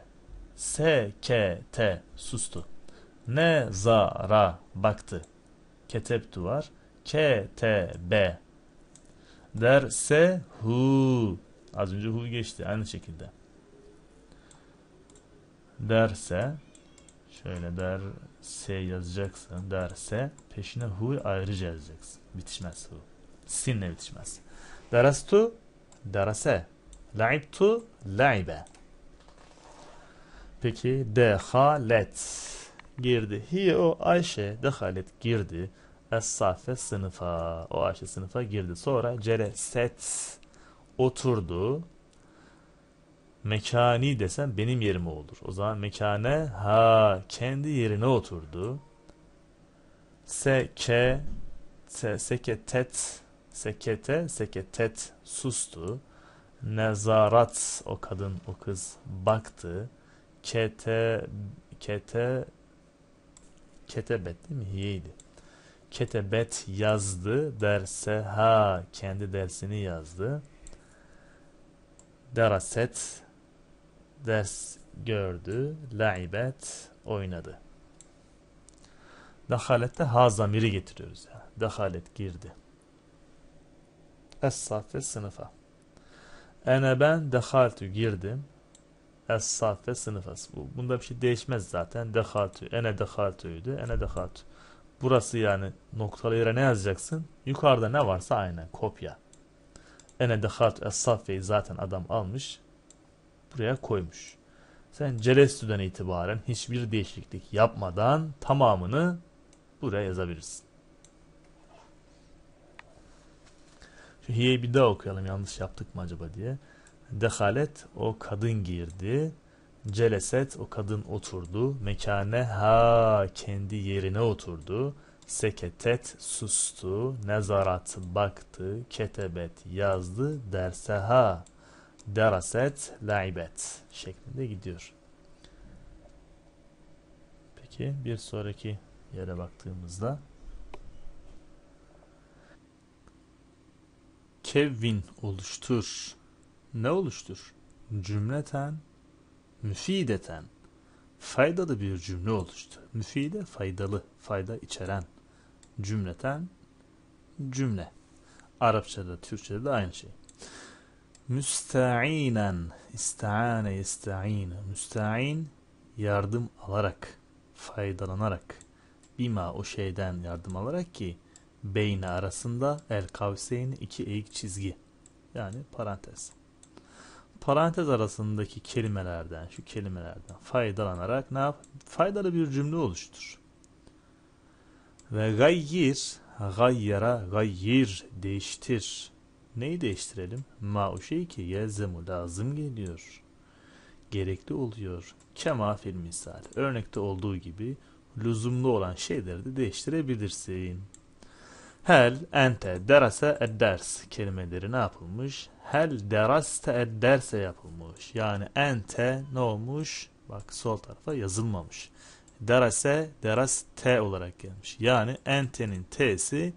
S K T sustu. Ne zara baktı. Ketep duvar. K T B. Derse hu. Az önce hu geçti aynı şekilde. Derse şöyle der S yazacaksın derse peşine hu ayrıca yazacaksın. Bitişmez hu. Sinle bitişmez. Darastu darase. La'ittu la'ibe. Peki dehalet girdi. Hiye o Ayşe dehalet girdi. Es-Safe sınıfa. O Ayşe sınıfa girdi. Sonra cereset oturdu. Mekani desem benim yerime olur. O zaman mekane ha kendi yerine oturdu. Seke se, seketet sekete seketet sustu nezarat o kadın o kız baktı. Kete kete ketebet değil mi? Hiyeydi. Ketebet yazdı derse ha kendi dersini yazdı. Deraset ders gördü. Laibet oynadı. Dahalette ha zamiri getiriyoruz. Yani. Dahalet girdi. Es sınıfa. Ene ben dehaltü girdim. Es saf ve sınıf bu. Bunda bir şey değişmez zaten. Dehaltü. Ene dehaltüydü. Ene dehaltü. Burası yani noktalı yere ne yazacaksın? Yukarıda ne varsa aynen kopya. Ene dehaltü es safveyi zaten adam almış. Buraya koymuş. Sen Celestü'den itibaren hiçbir değişiklik yapmadan tamamını buraya yazabilirsin. Şu bir daha okuyalım yanlış yaptık mı acaba diye. Dehalet o kadın girdi. Celeset o kadın oturdu. Mekane ha kendi yerine oturdu. Seketet sustu. Nezarat baktı. Ketebet yazdı. Derse ha. Deraset laibet şeklinde gidiyor. Peki bir sonraki yere baktığımızda Kevvin oluştur. Ne oluştur? Cümleten, müfideten. Faydalı bir cümle oluştur. Müfide faydalı, fayda içeren. Cümleten, cümle. Arapçada, Türkçede de aynı şey. Müsta'inen, isti'ane, isti'ine. Müsta'in, yardım alarak, faydalanarak. Bima o şeyden yardım alarak ki beyni arasında el kavseyni iki eğik çizgi. Yani parantez. Parantez arasındaki kelimelerden, şu kelimelerden faydalanarak ne yap? Faydalı bir cümle oluştur. Ve gayyir, gayyara, gayyir, değiştir. Neyi değiştirelim? Ma o şey ki yelzemu lazım geliyor. Gerekli oluyor. Kema fil misal. Örnekte olduğu gibi lüzumlu olan şeyleri de değiştirebilirsin. Hel ente derase edders kelimeleri ne yapılmış? Hel deraste edderse yapılmış. Yani ente ne olmuş? Bak sol tarafa yazılmamış. Derase T olarak gelmiş. Yani entenin t'si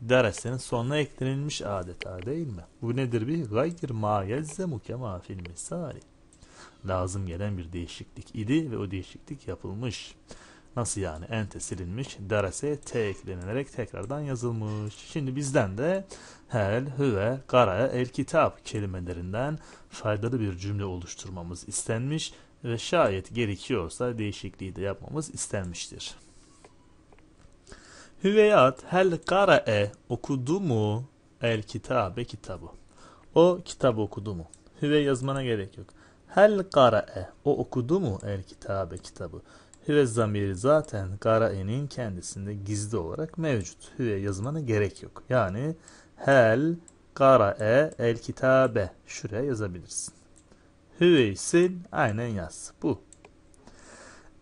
deresenin sonuna eklenilmiş adeta değil mi? Bu nedir bir gayr ma yezzemu kema fil misali. Lazım gelen bir değişiklik idi ve o değişiklik yapılmış. Nasıl yani? Ente silinmiş. Derese T eklenerek tekrardan yazılmış. Şimdi bizden de hel, hüve, kara, el kitap kelimelerinden faydalı bir cümle oluşturmamız istenmiş ve şayet gerekiyorsa değişikliği de yapmamız istenmiştir. Hüveyat hel kara e okudu mu el kitabe kitabı. O kitabı okudu mu? Hüve yazmana gerek yok. Hel kara e o okudu mu el kitabe kitabı. Hüve zamiri zaten Garae'nin kendisinde gizli olarak mevcut. Hüve yazmana gerek yok. Yani hel Garae el kitabe. Şuraya yazabilirsin. Hüveysin aynen yaz. Bu.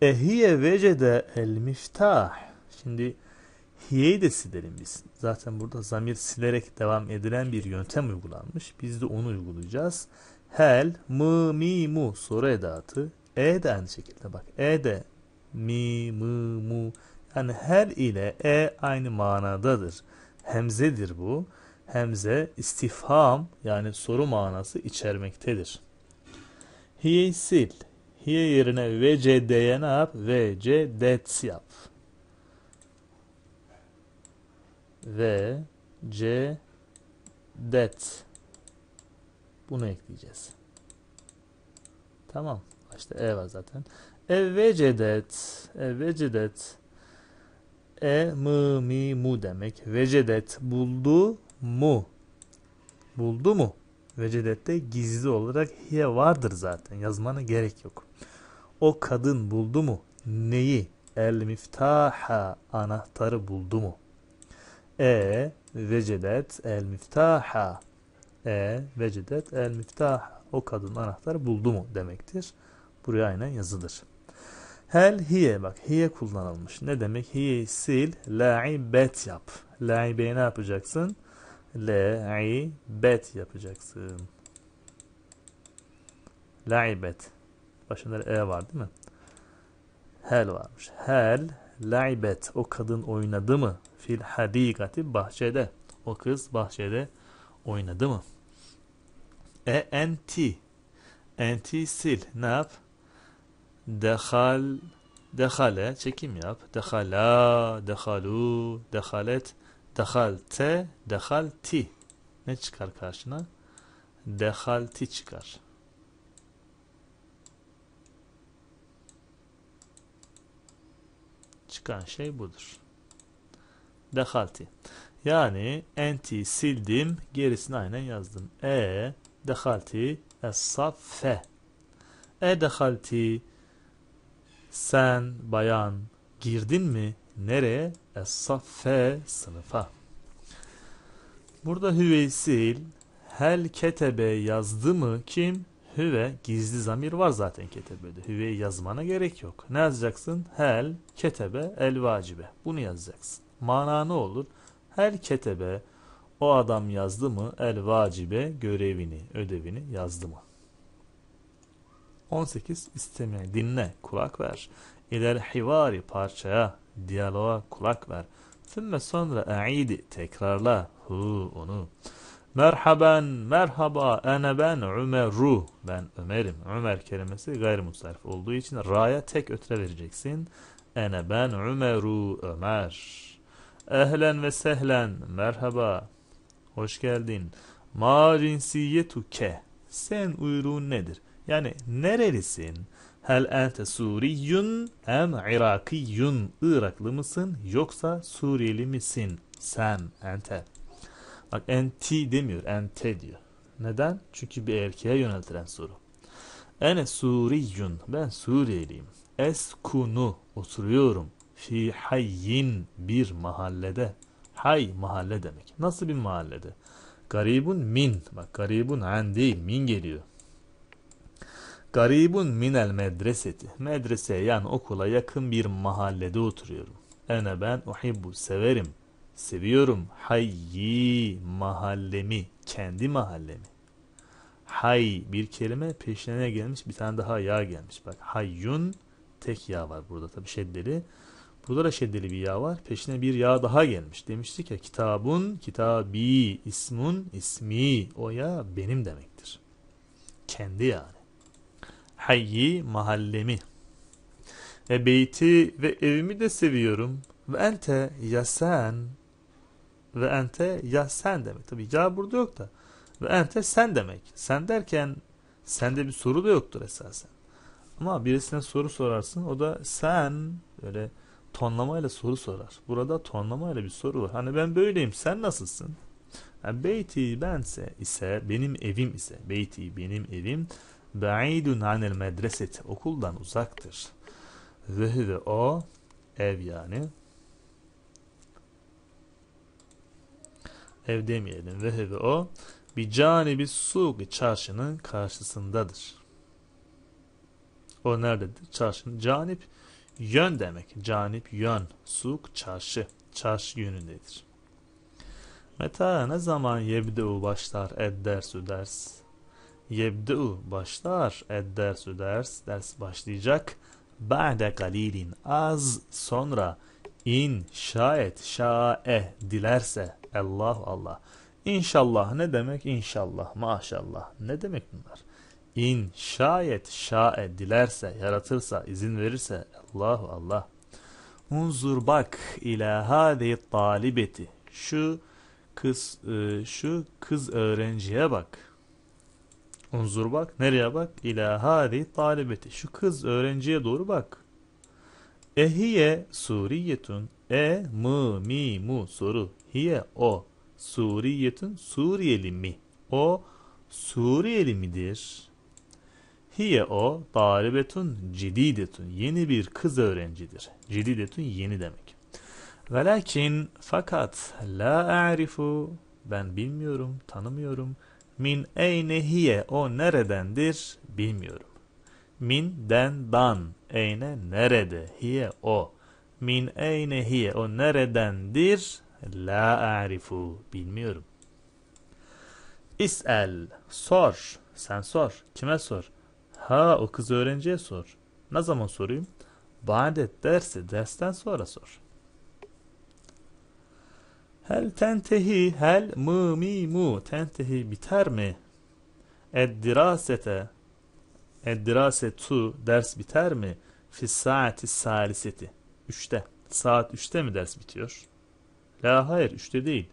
Ehiye vecede el miftah. Şimdi hiyeyi de silelim biz. Zaten burada zamir silerek devam edilen bir yöntem uygulanmış. Biz de onu uygulayacağız. Hel, mı, mi, mu soru edatı. E de aynı şekilde bak. E de mi, mı, mu. Yani her ile e aynı manadadır. Hemzedir bu. Hemze istifham yani soru manası içermektedir. Hiye'yi sil. Hiye yerine vecd'ye ne yap? Vecdet yap. Ve c det. Bunu ekleyeceğiz. Tamam. İşte e var zaten. Evvecedet. Evvecedet. E mı mi mu demek. Vecedet buldu mu? Buldu mu? Vecedette gizli olarak hiye vardır zaten. Yazmana gerek yok. O kadın buldu mu? Neyi? El miftaha anahtarı buldu mu? E vecedet el miftaha. E vecedet el miftaha. O kadın anahtarı buldu mu demektir. Buraya aynen yazılır. Hel hiye bak hiye kullanılmış. Ne demek? Hiye sil, la'ibet yap. La'ibeyi ne yapacaksın? La'ibet yapacaksın. La'ibet. Başında e var değil mi? Hel varmış. Hel la'ibet. O kadın oynadı mı? Fil hadikati bahçede. O kız bahçede oynadı mı? E enti. Enti sil. Ne yap? dehal dehale çekim yap. Dehala, dehalu, dehalet, dehalte, dehalti. Ne çıkar karşına? Dehalti çıkar. Çıkan şey budur. Dehalti. Yani enti sildim, gerisini aynen yazdım. E dehalti es-saffe. E dehalti sen bayan girdin mi? Nereye? Es-saffe sınıfa. Burada hüveysil hel ketebe yazdı mı kim? Hüve gizli zamir var zaten ketebede. Hüve yazmana gerek yok. Ne yazacaksın? Hel ketebe el vacibe. Bunu yazacaksın. Mana ne olur? Hel ketebe o adam yazdı mı el vacibe görevini, ödevini yazdı mı? 18. İsteme, dinle, kulak ver. İler hivari parçaya, diyaloğa kulak ver. Sümme sonra a'idi tekrarla hu onu. Merhaban, merhaba, ene ben Ümeru. Ben Ömer'im. Ömer kelimesi gayrimusarif olduğu için ra'ya tek ötre vereceksin. Ene ben Ümeru, Ömer. Ehlen ve sehlen, merhaba, hoş geldin. Ma cinsiyetuke, sen uyruğun nedir? Yani nerelisin? Hel ente Suriyun em Irakiyun? Iraklı mısın yoksa Suriyeli misin? Sen, ente. Bak enti demiyor, ente diyor. Neden? Çünkü bir erkeğe yöneltilen soru. Ene Suriyun. Ben Suriyeliyim. Eskunu. Oturuyorum. Fi hayyin. Bir mahallede. Hay mahalle demek. Nasıl bir mahallede? Garibun min. Bak garibun an değil. Min geliyor. Garibun minel medreseti. medrese yani okula yakın bir mahallede oturuyorum. Ene ben uhibbu severim. Seviyorum. Hayyi mahallemi. Kendi mahallemi. Hay bir kelime peşine gelmiş? Bir tane daha yağ gelmiş. Bak hayyun tek yağ var burada tabi şeddeli. Burada da şeddeli bir yağ var. Peşine bir yağ daha gelmiş. Demiştik ya kitabun, kitabi, ismun, ismi. O ya benim demektir. Kendi yani hayyi mahallemi ve beyti ve evimi de seviyorum ve ente sen ve ente ya sen demek. Tabi ya burada yok da ve ente sen demek. Sen derken sende bir soru da yoktur esasen. Ama birisine soru sorarsın o da sen böyle tonlamayla soru sorar. Burada tonlamayla bir soru var. Hani ben böyleyim sen nasılsın? Yani beyti bense ise benim evim ise beyti benim evim Ba'idun anil medreset. Okuldan uzaktır. Ve ve o ev yani. Ev demeyelim. Ve ve o bir canibi suki çarşının karşısındadır. O nerededir? Çarşın canip yön demek. Canip yön. Suk çarşı. Çarşı yönündedir. Meta ne zaman yebdeu başlar ed dersu ders. Yebde'u başlar. Eddersu ders. Ders başlayacak. Ba'de galilin az sonra in şayet şae dilerse Allah Allah. İnşallah ne demek? İnşallah maşallah. Ne demek bunlar? İn şayet şae dilerse, yaratırsa, izin verirse Allahu Allah. Unzur bak ila hadi talibeti. Şu kız ıı, şu kız öğrenciye bak. Unzur bak. Nereye bak? İlâ hâzi talibeti. Şu kız öğrenciye doğru bak. Ehiye suriyetun. E mı mi mu soru. Hiye o. Suriyetun Suriyeli mi? O Suriyeli midir? Hiye o talibetun cididetun. Yeni bir kız öğrencidir. Cididetun yeni demek. Velakin fakat la a'rifu ben bilmiyorum, tanımıyorum. Min eyne hiye o neredendir bilmiyorum. Min den dan eyne nerede hiye o. Min eyne hiye o neredendir la arifu bilmiyorum. İs'el sor sen sor kime sor? Ha o kız öğrenciye sor. Ne zaman sorayım? Badet dersi dersten sonra sor. Hel tentehi hel mı mi mu tentehi biter mi? Eddirasete Eddirasetu ders biter mi? Fis saati saliseti. Üçte. Saat üçte mi ders bitiyor? La hayır üçte değil.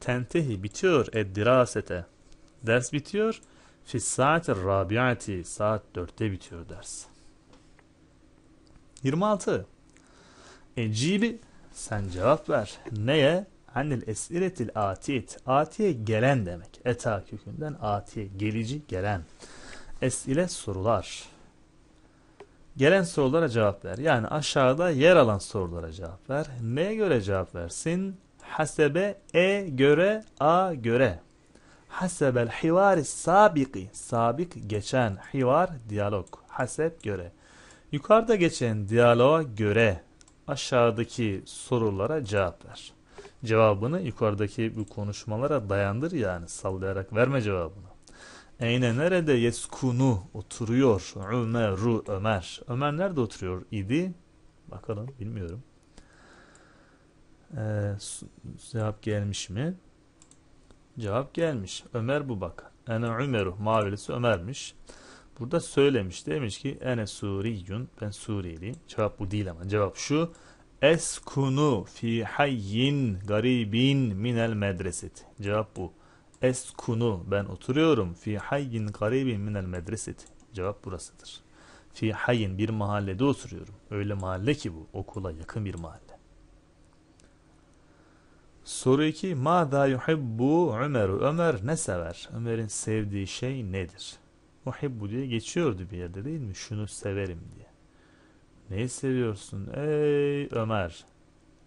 Tentehi bitiyor eddirasete. Ders bitiyor. Fis saati rabiati. Saat dörtte bitiyor ders. 26. Ecibi sen cevap ver. Neye? Anil esiretil atit. Atiye gelen demek. Eta kökünden atiye gelici gelen. Esile sorular. Gelen sorulara cevap ver. Yani aşağıda yer alan sorulara cevap ver. Neye göre cevap versin? Hasebe e göre a göre. Hasebel hivari sabiki. Sabik geçen. Hivar diyalog. Hasep göre. Yukarıda geçen diyaloğa göre aşağıdaki sorulara cevap ver cevabını yukarıdaki bu konuşmalara dayandır yani sallayarak verme cevabını. Eyne nerede yeskunu oturuyor Ömeru Ömer. Ömer nerede oturuyor idi? Bakalım bilmiyorum. Ee, cevap gelmiş mi? Cevap gelmiş. Ömer bu bak. Ene Ömeru mavilisi Ömer'miş. Burada söylemiş demiş ki ene Suriyun ben Suriyeli. Cevap bu değil ama cevap şu. Eskunu fi hayyin garibin minel medreset. Cevap bu. Eskunu ben oturuyorum fi hayyin garibin minel medreset. Cevap burasıdır. Fi hayyin bir mahallede oturuyorum. Öyle mahalle ki bu. Okula yakın bir mahalle. Soru 2. ma yuhibbu Ömer'u. Ömer ne sever? Ömer'in sevdiği şey nedir? Muhibbu diye geçiyordu bir yerde değil mi? Şunu severim diye. Neyi seviyorsun ey Ömer?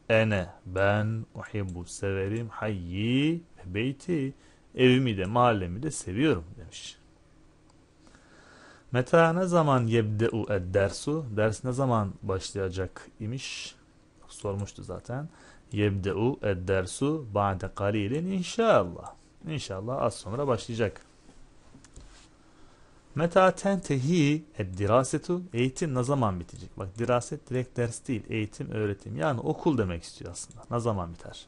Ene ben uhibbu severim hayyi ve beyti evimi de mahallemi de seviyorum demiş. Meta ne zaman yebde'u dersu? Ders ne zaman başlayacak imiş? Sormuştu zaten. Yebde'u dersu ba'de kalilin inşallah. İnşallah az sonra başlayacak. Meta tentehi e, dirasetu eğitim ne zaman bitecek? Bak diraset direkt ders değil. Eğitim, öğretim. Yani okul demek istiyor aslında. Ne zaman biter?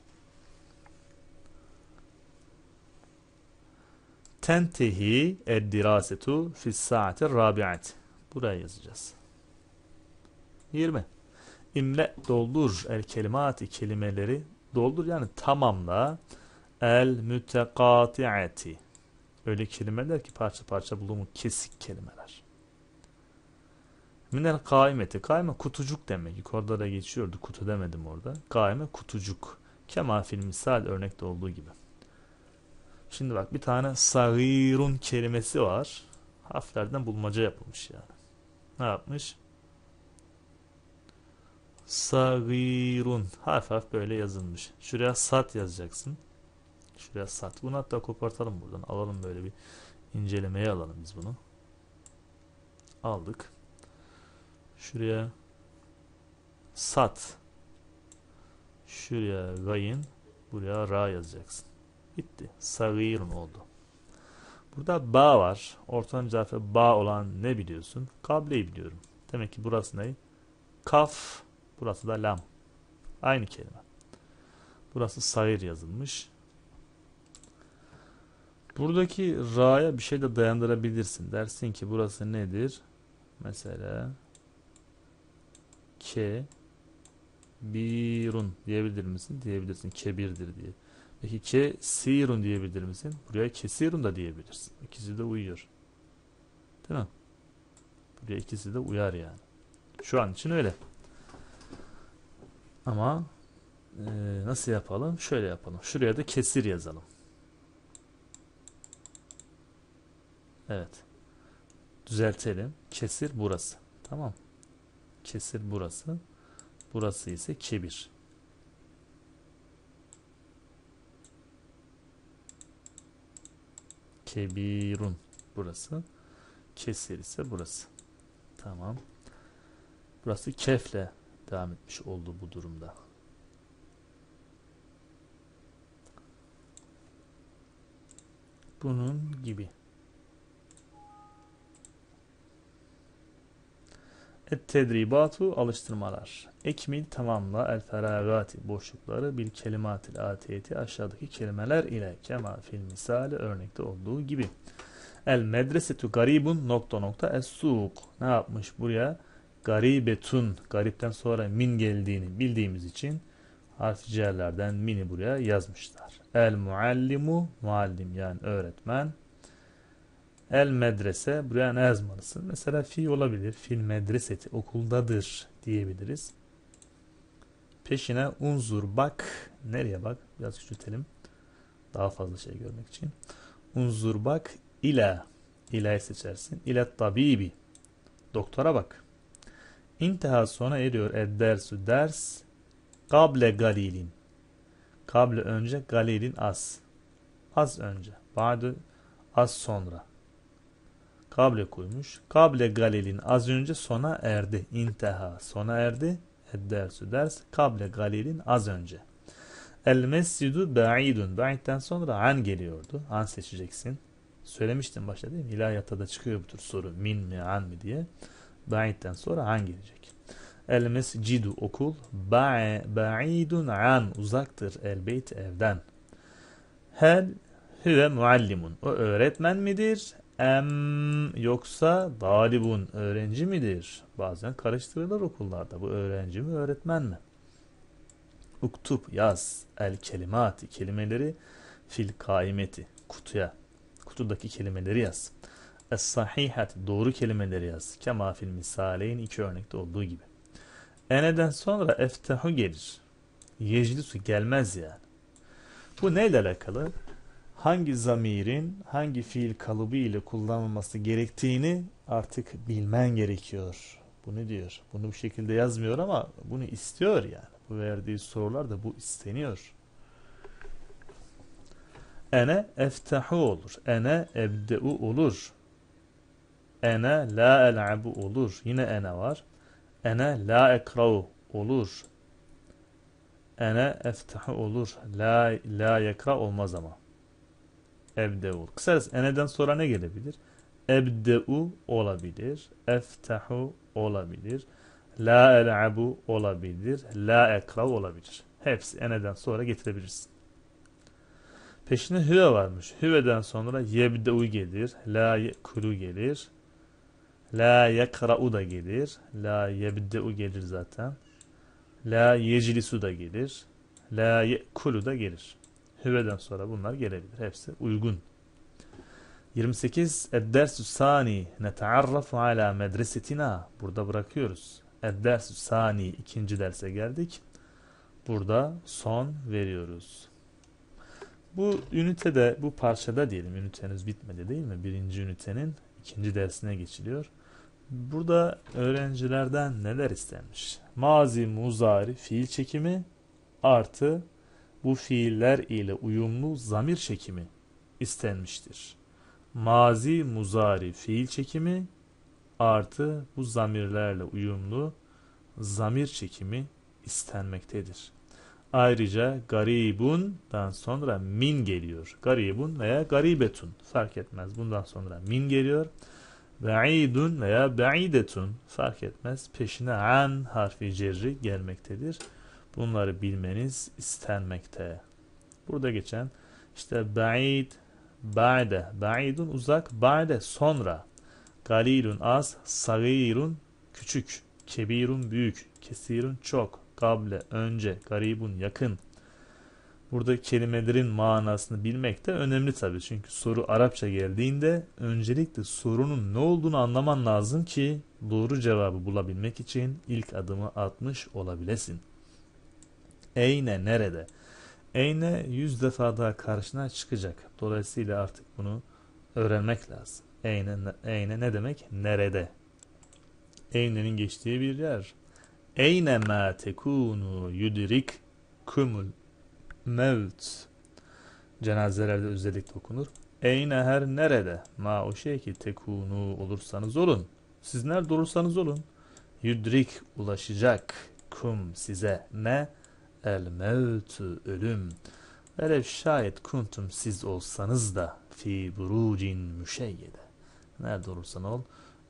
Tentehi e, dirasetu fis saati rabiat. Buraya yazacağız. 20. İmle doldur el kelimati kelimeleri doldur yani tamamla el mütekatiati Öyle kelimeler ki parça parça bulumu kesik kelimeler. Minel kaimeti. Kaime kutucuk demek. Yukarıda da geçiyordu. Kutu demedim orada. Kaime kutucuk. Kema fil misal örnekte olduğu gibi. Şimdi bak bir tane sagirun kelimesi var. Harflerden bulmaca yapılmış yani. Ne yapmış? Sagirun. Harf harf böyle yazılmış. Şuraya sat yazacaksın. Şuraya sat. Bunu hatta kopartalım buradan. Alalım böyle bir incelemeye alalım biz bunu. Aldık. Şuraya sat. Şuraya gayin. Buraya ra yazacaksın. Bitti. Sagir mi oldu? Burada ba var. Ortanca harfe ba olan ne biliyorsun? Kableyi biliyorum. Demek ki burası ne? Kaf. Burası da lam. Aynı kelime. Burası sayır yazılmış. Buradaki ra'ya bir şey de dayandırabilirsin. Dersin ki burası nedir? Mesela ke birun diyebilir misin? Diyebilirsin. Kebirdir diye. Peki ke sirun diyebilir misin? Buraya kesirun da diyebilirsin. İkisi de uyuyor. Değil mi? Buraya ikisi de uyar yani. Şu an için öyle. Ama e, nasıl yapalım? Şöyle yapalım. Şuraya da kesir yazalım. Evet. Düzeltelim. Kesir burası. Tamam. Kesir burası. Burası ise kebir. Kebirun burası. Kesir ise burası. Tamam. Burası kefle devam etmiş oldu bu durumda. Bunun gibi. Et tedribatu alıştırmalar. Ekmil tamamla el feragati boşlukları bil kelimatil atiyeti aşağıdaki kelimeler ile kema fil misali örnekte olduğu gibi. El medresetu garibun nokta nokta es suq. Ne yapmış buraya? Garibetun. Garipten sonra min geldiğini bildiğimiz için harfi mini buraya yazmışlar. El muallimu muallim yani öğretmen. El medrese buraya ne yazmalısın? Mesela fi olabilir. Fil medreseti okuldadır diyebiliriz. Peşine unzur bak. Nereye bak? Biraz küçültelim. Daha fazla şey görmek için. Unzur bak ila. İla'yı seçersin. İla tabibi. Doktora bak. İntiha sona eriyor. Ed dersü ders. Kable galilin. Kable önce galilin az. Az önce. Ba'du az sonra. Kable koymuş. Kable galilin az önce sona erdi. İnteha sona erdi. Eddersü ders kable galilin az önce. El mescidu ba'idun. Ba'idden sonra an geliyordu. An seçeceksin. Söylemiştim başta değil mi? İlahiyatta da çıkıyor bu tür soru. Min mi an mı diye. Ba'idden sonra an gelecek. El mescidu okul. Ba'idun an uzaktır. El beyt evden. Hel Hüve muallimun. O öğretmen midir? em yoksa dalibun öğrenci midir? Bazen karıştırılır okullarda. Bu öğrenci mi öğretmen mi? Uktub yaz el kelimati kelimeleri fil kaimeti kutuya kutudaki kelimeleri yaz. Es sahihat doğru kelimeleri yaz. Kema fil misaleyin iki örnekte olduğu gibi. Ene'den sonra eftehu gelir. Yeclisu gelmez yani. Bu neyle alakalı? hangi zamirin hangi fiil kalıbı ile kullanılması gerektiğini artık bilmen gerekiyor. Bunu diyor. Bunu bu şekilde yazmıyor ama bunu istiyor yani. Bu verdiği sorular da bu isteniyor. Ene eftahu olur. Ene ebde'u olur. Ene la el'abu olur. Yine ene var. Ene la ekra'u olur. Ene eftahu olur. La, la yekra olmaz ama. Ebde'u. Kısacası eneden sonra ne gelebilir? Ebde'u olabilir. Eftahu olabilir. La el'abu olabilir. La ekra olabilir. Hepsi eneden sonra getirebilirsin. Peşine hüve varmış. Hüveden sonra yebde'u gelir. La kuru gelir. La yekra'u da gelir. La yebde'u gelir zaten. La yeclisu da gelir. La yekulu da gelir. Hüveden sonra bunlar gelebilir. Hepsi uygun. 28 Eddersü sani netearrafu ala medresetina. Burada bırakıyoruz. Eddersü sani ikinci derse geldik. Burada son veriyoruz. Bu ünitede, bu parçada diyelim, üniteniz bitmedi değil mi? Birinci ünitenin ikinci dersine geçiliyor. Burada öğrencilerden neler istenmiş? Mazi, muzari, fiil çekimi artı bu fiiller ile uyumlu zamir çekimi istenmiştir. Mazi muzari fiil çekimi artı bu zamirlerle uyumlu zamir çekimi istenmektedir. Ayrıca garibundan sonra min geliyor. Garibun veya garibetun fark etmez. Bundan sonra min geliyor. Ba'idun veya ba'idetun fark etmez. Peşine an harfi cerri gelmektedir. Bunları bilmeniz istenmekte. Burada geçen işte ba'id, ba'de, ba'idun uzak, ba'de sonra. Galilun az, sagirun küçük, kebirun büyük, kesirun çok, kable önce, garibun yakın. Burada kelimelerin manasını bilmek de önemli tabii. Çünkü soru Arapça geldiğinde öncelikle sorunun ne olduğunu anlaman lazım ki doğru cevabı bulabilmek için ilk adımı atmış olabilesin. Eyne nerede? Eyne yüz defa daha karşına çıkacak. Dolayısıyla artık bunu öğrenmek lazım. Eyne, eyne ne demek? Nerede? Eyne'nin geçtiği bir yer. Eyne ma tekunu yudrik kumul mevt. Cenazelerde özellikle okunur. Eyne her nerede? Ma o şey ki tekunu olursanız olun. Siz nerede olursanız olun. Yudrik ulaşacak kum size ne? el mevtü ölüm velev şayet kuntum siz olsanız da fi burucin müşeyyede nerede olursan ol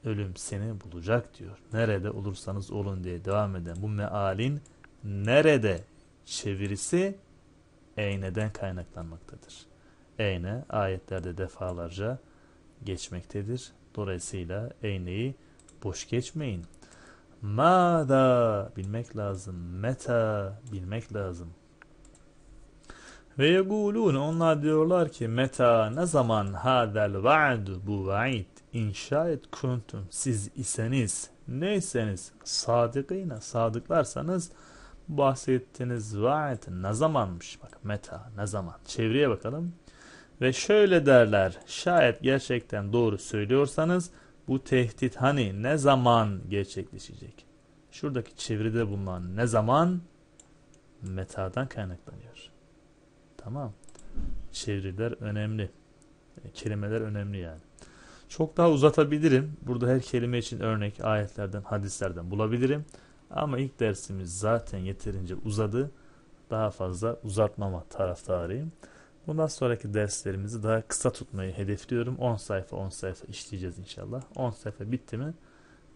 ölüm seni bulacak diyor. Nerede olursanız olun diye devam eden bu mealin nerede çevirisi eyneden kaynaklanmaktadır. Eyne ayetlerde defalarca geçmektedir. Dolayısıyla eyneyi boş geçmeyin. Mada bilmek lazım. Meta bilmek lazım. Ve yegulun onlar diyorlar ki meta ne zaman hadel va'du bu va'id inşa et kuntum siz iseniz neyseniz sadıkıyla sadıklarsanız bahsettiğiniz vaat ne zamanmış bak meta ne zaman çevreye bakalım ve şöyle derler şayet gerçekten doğru söylüyorsanız bu tehdit hani ne zaman gerçekleşecek? Şuradaki çeviride bulunan ne zaman metadan kaynaklanıyor. Tamam. Çeviriler önemli. E, kelimeler önemli yani. Çok daha uzatabilirim. Burada her kelime için örnek ayetlerden, hadislerden bulabilirim. Ama ilk dersimiz zaten yeterince uzadı. Daha fazla uzatmama taraftarıyım. Bundan sonraki derslerimizi daha kısa tutmayı hedefliyorum. 10 sayfa 10 sayfa işleyeceğiz inşallah. 10 sayfa bitti mi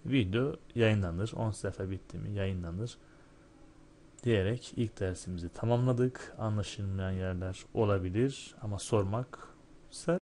video yayınlanır. 10 sayfa bitti mi yayınlanır diyerek ilk dersimizi tamamladık. Anlaşılmayan yerler olabilir ama sormak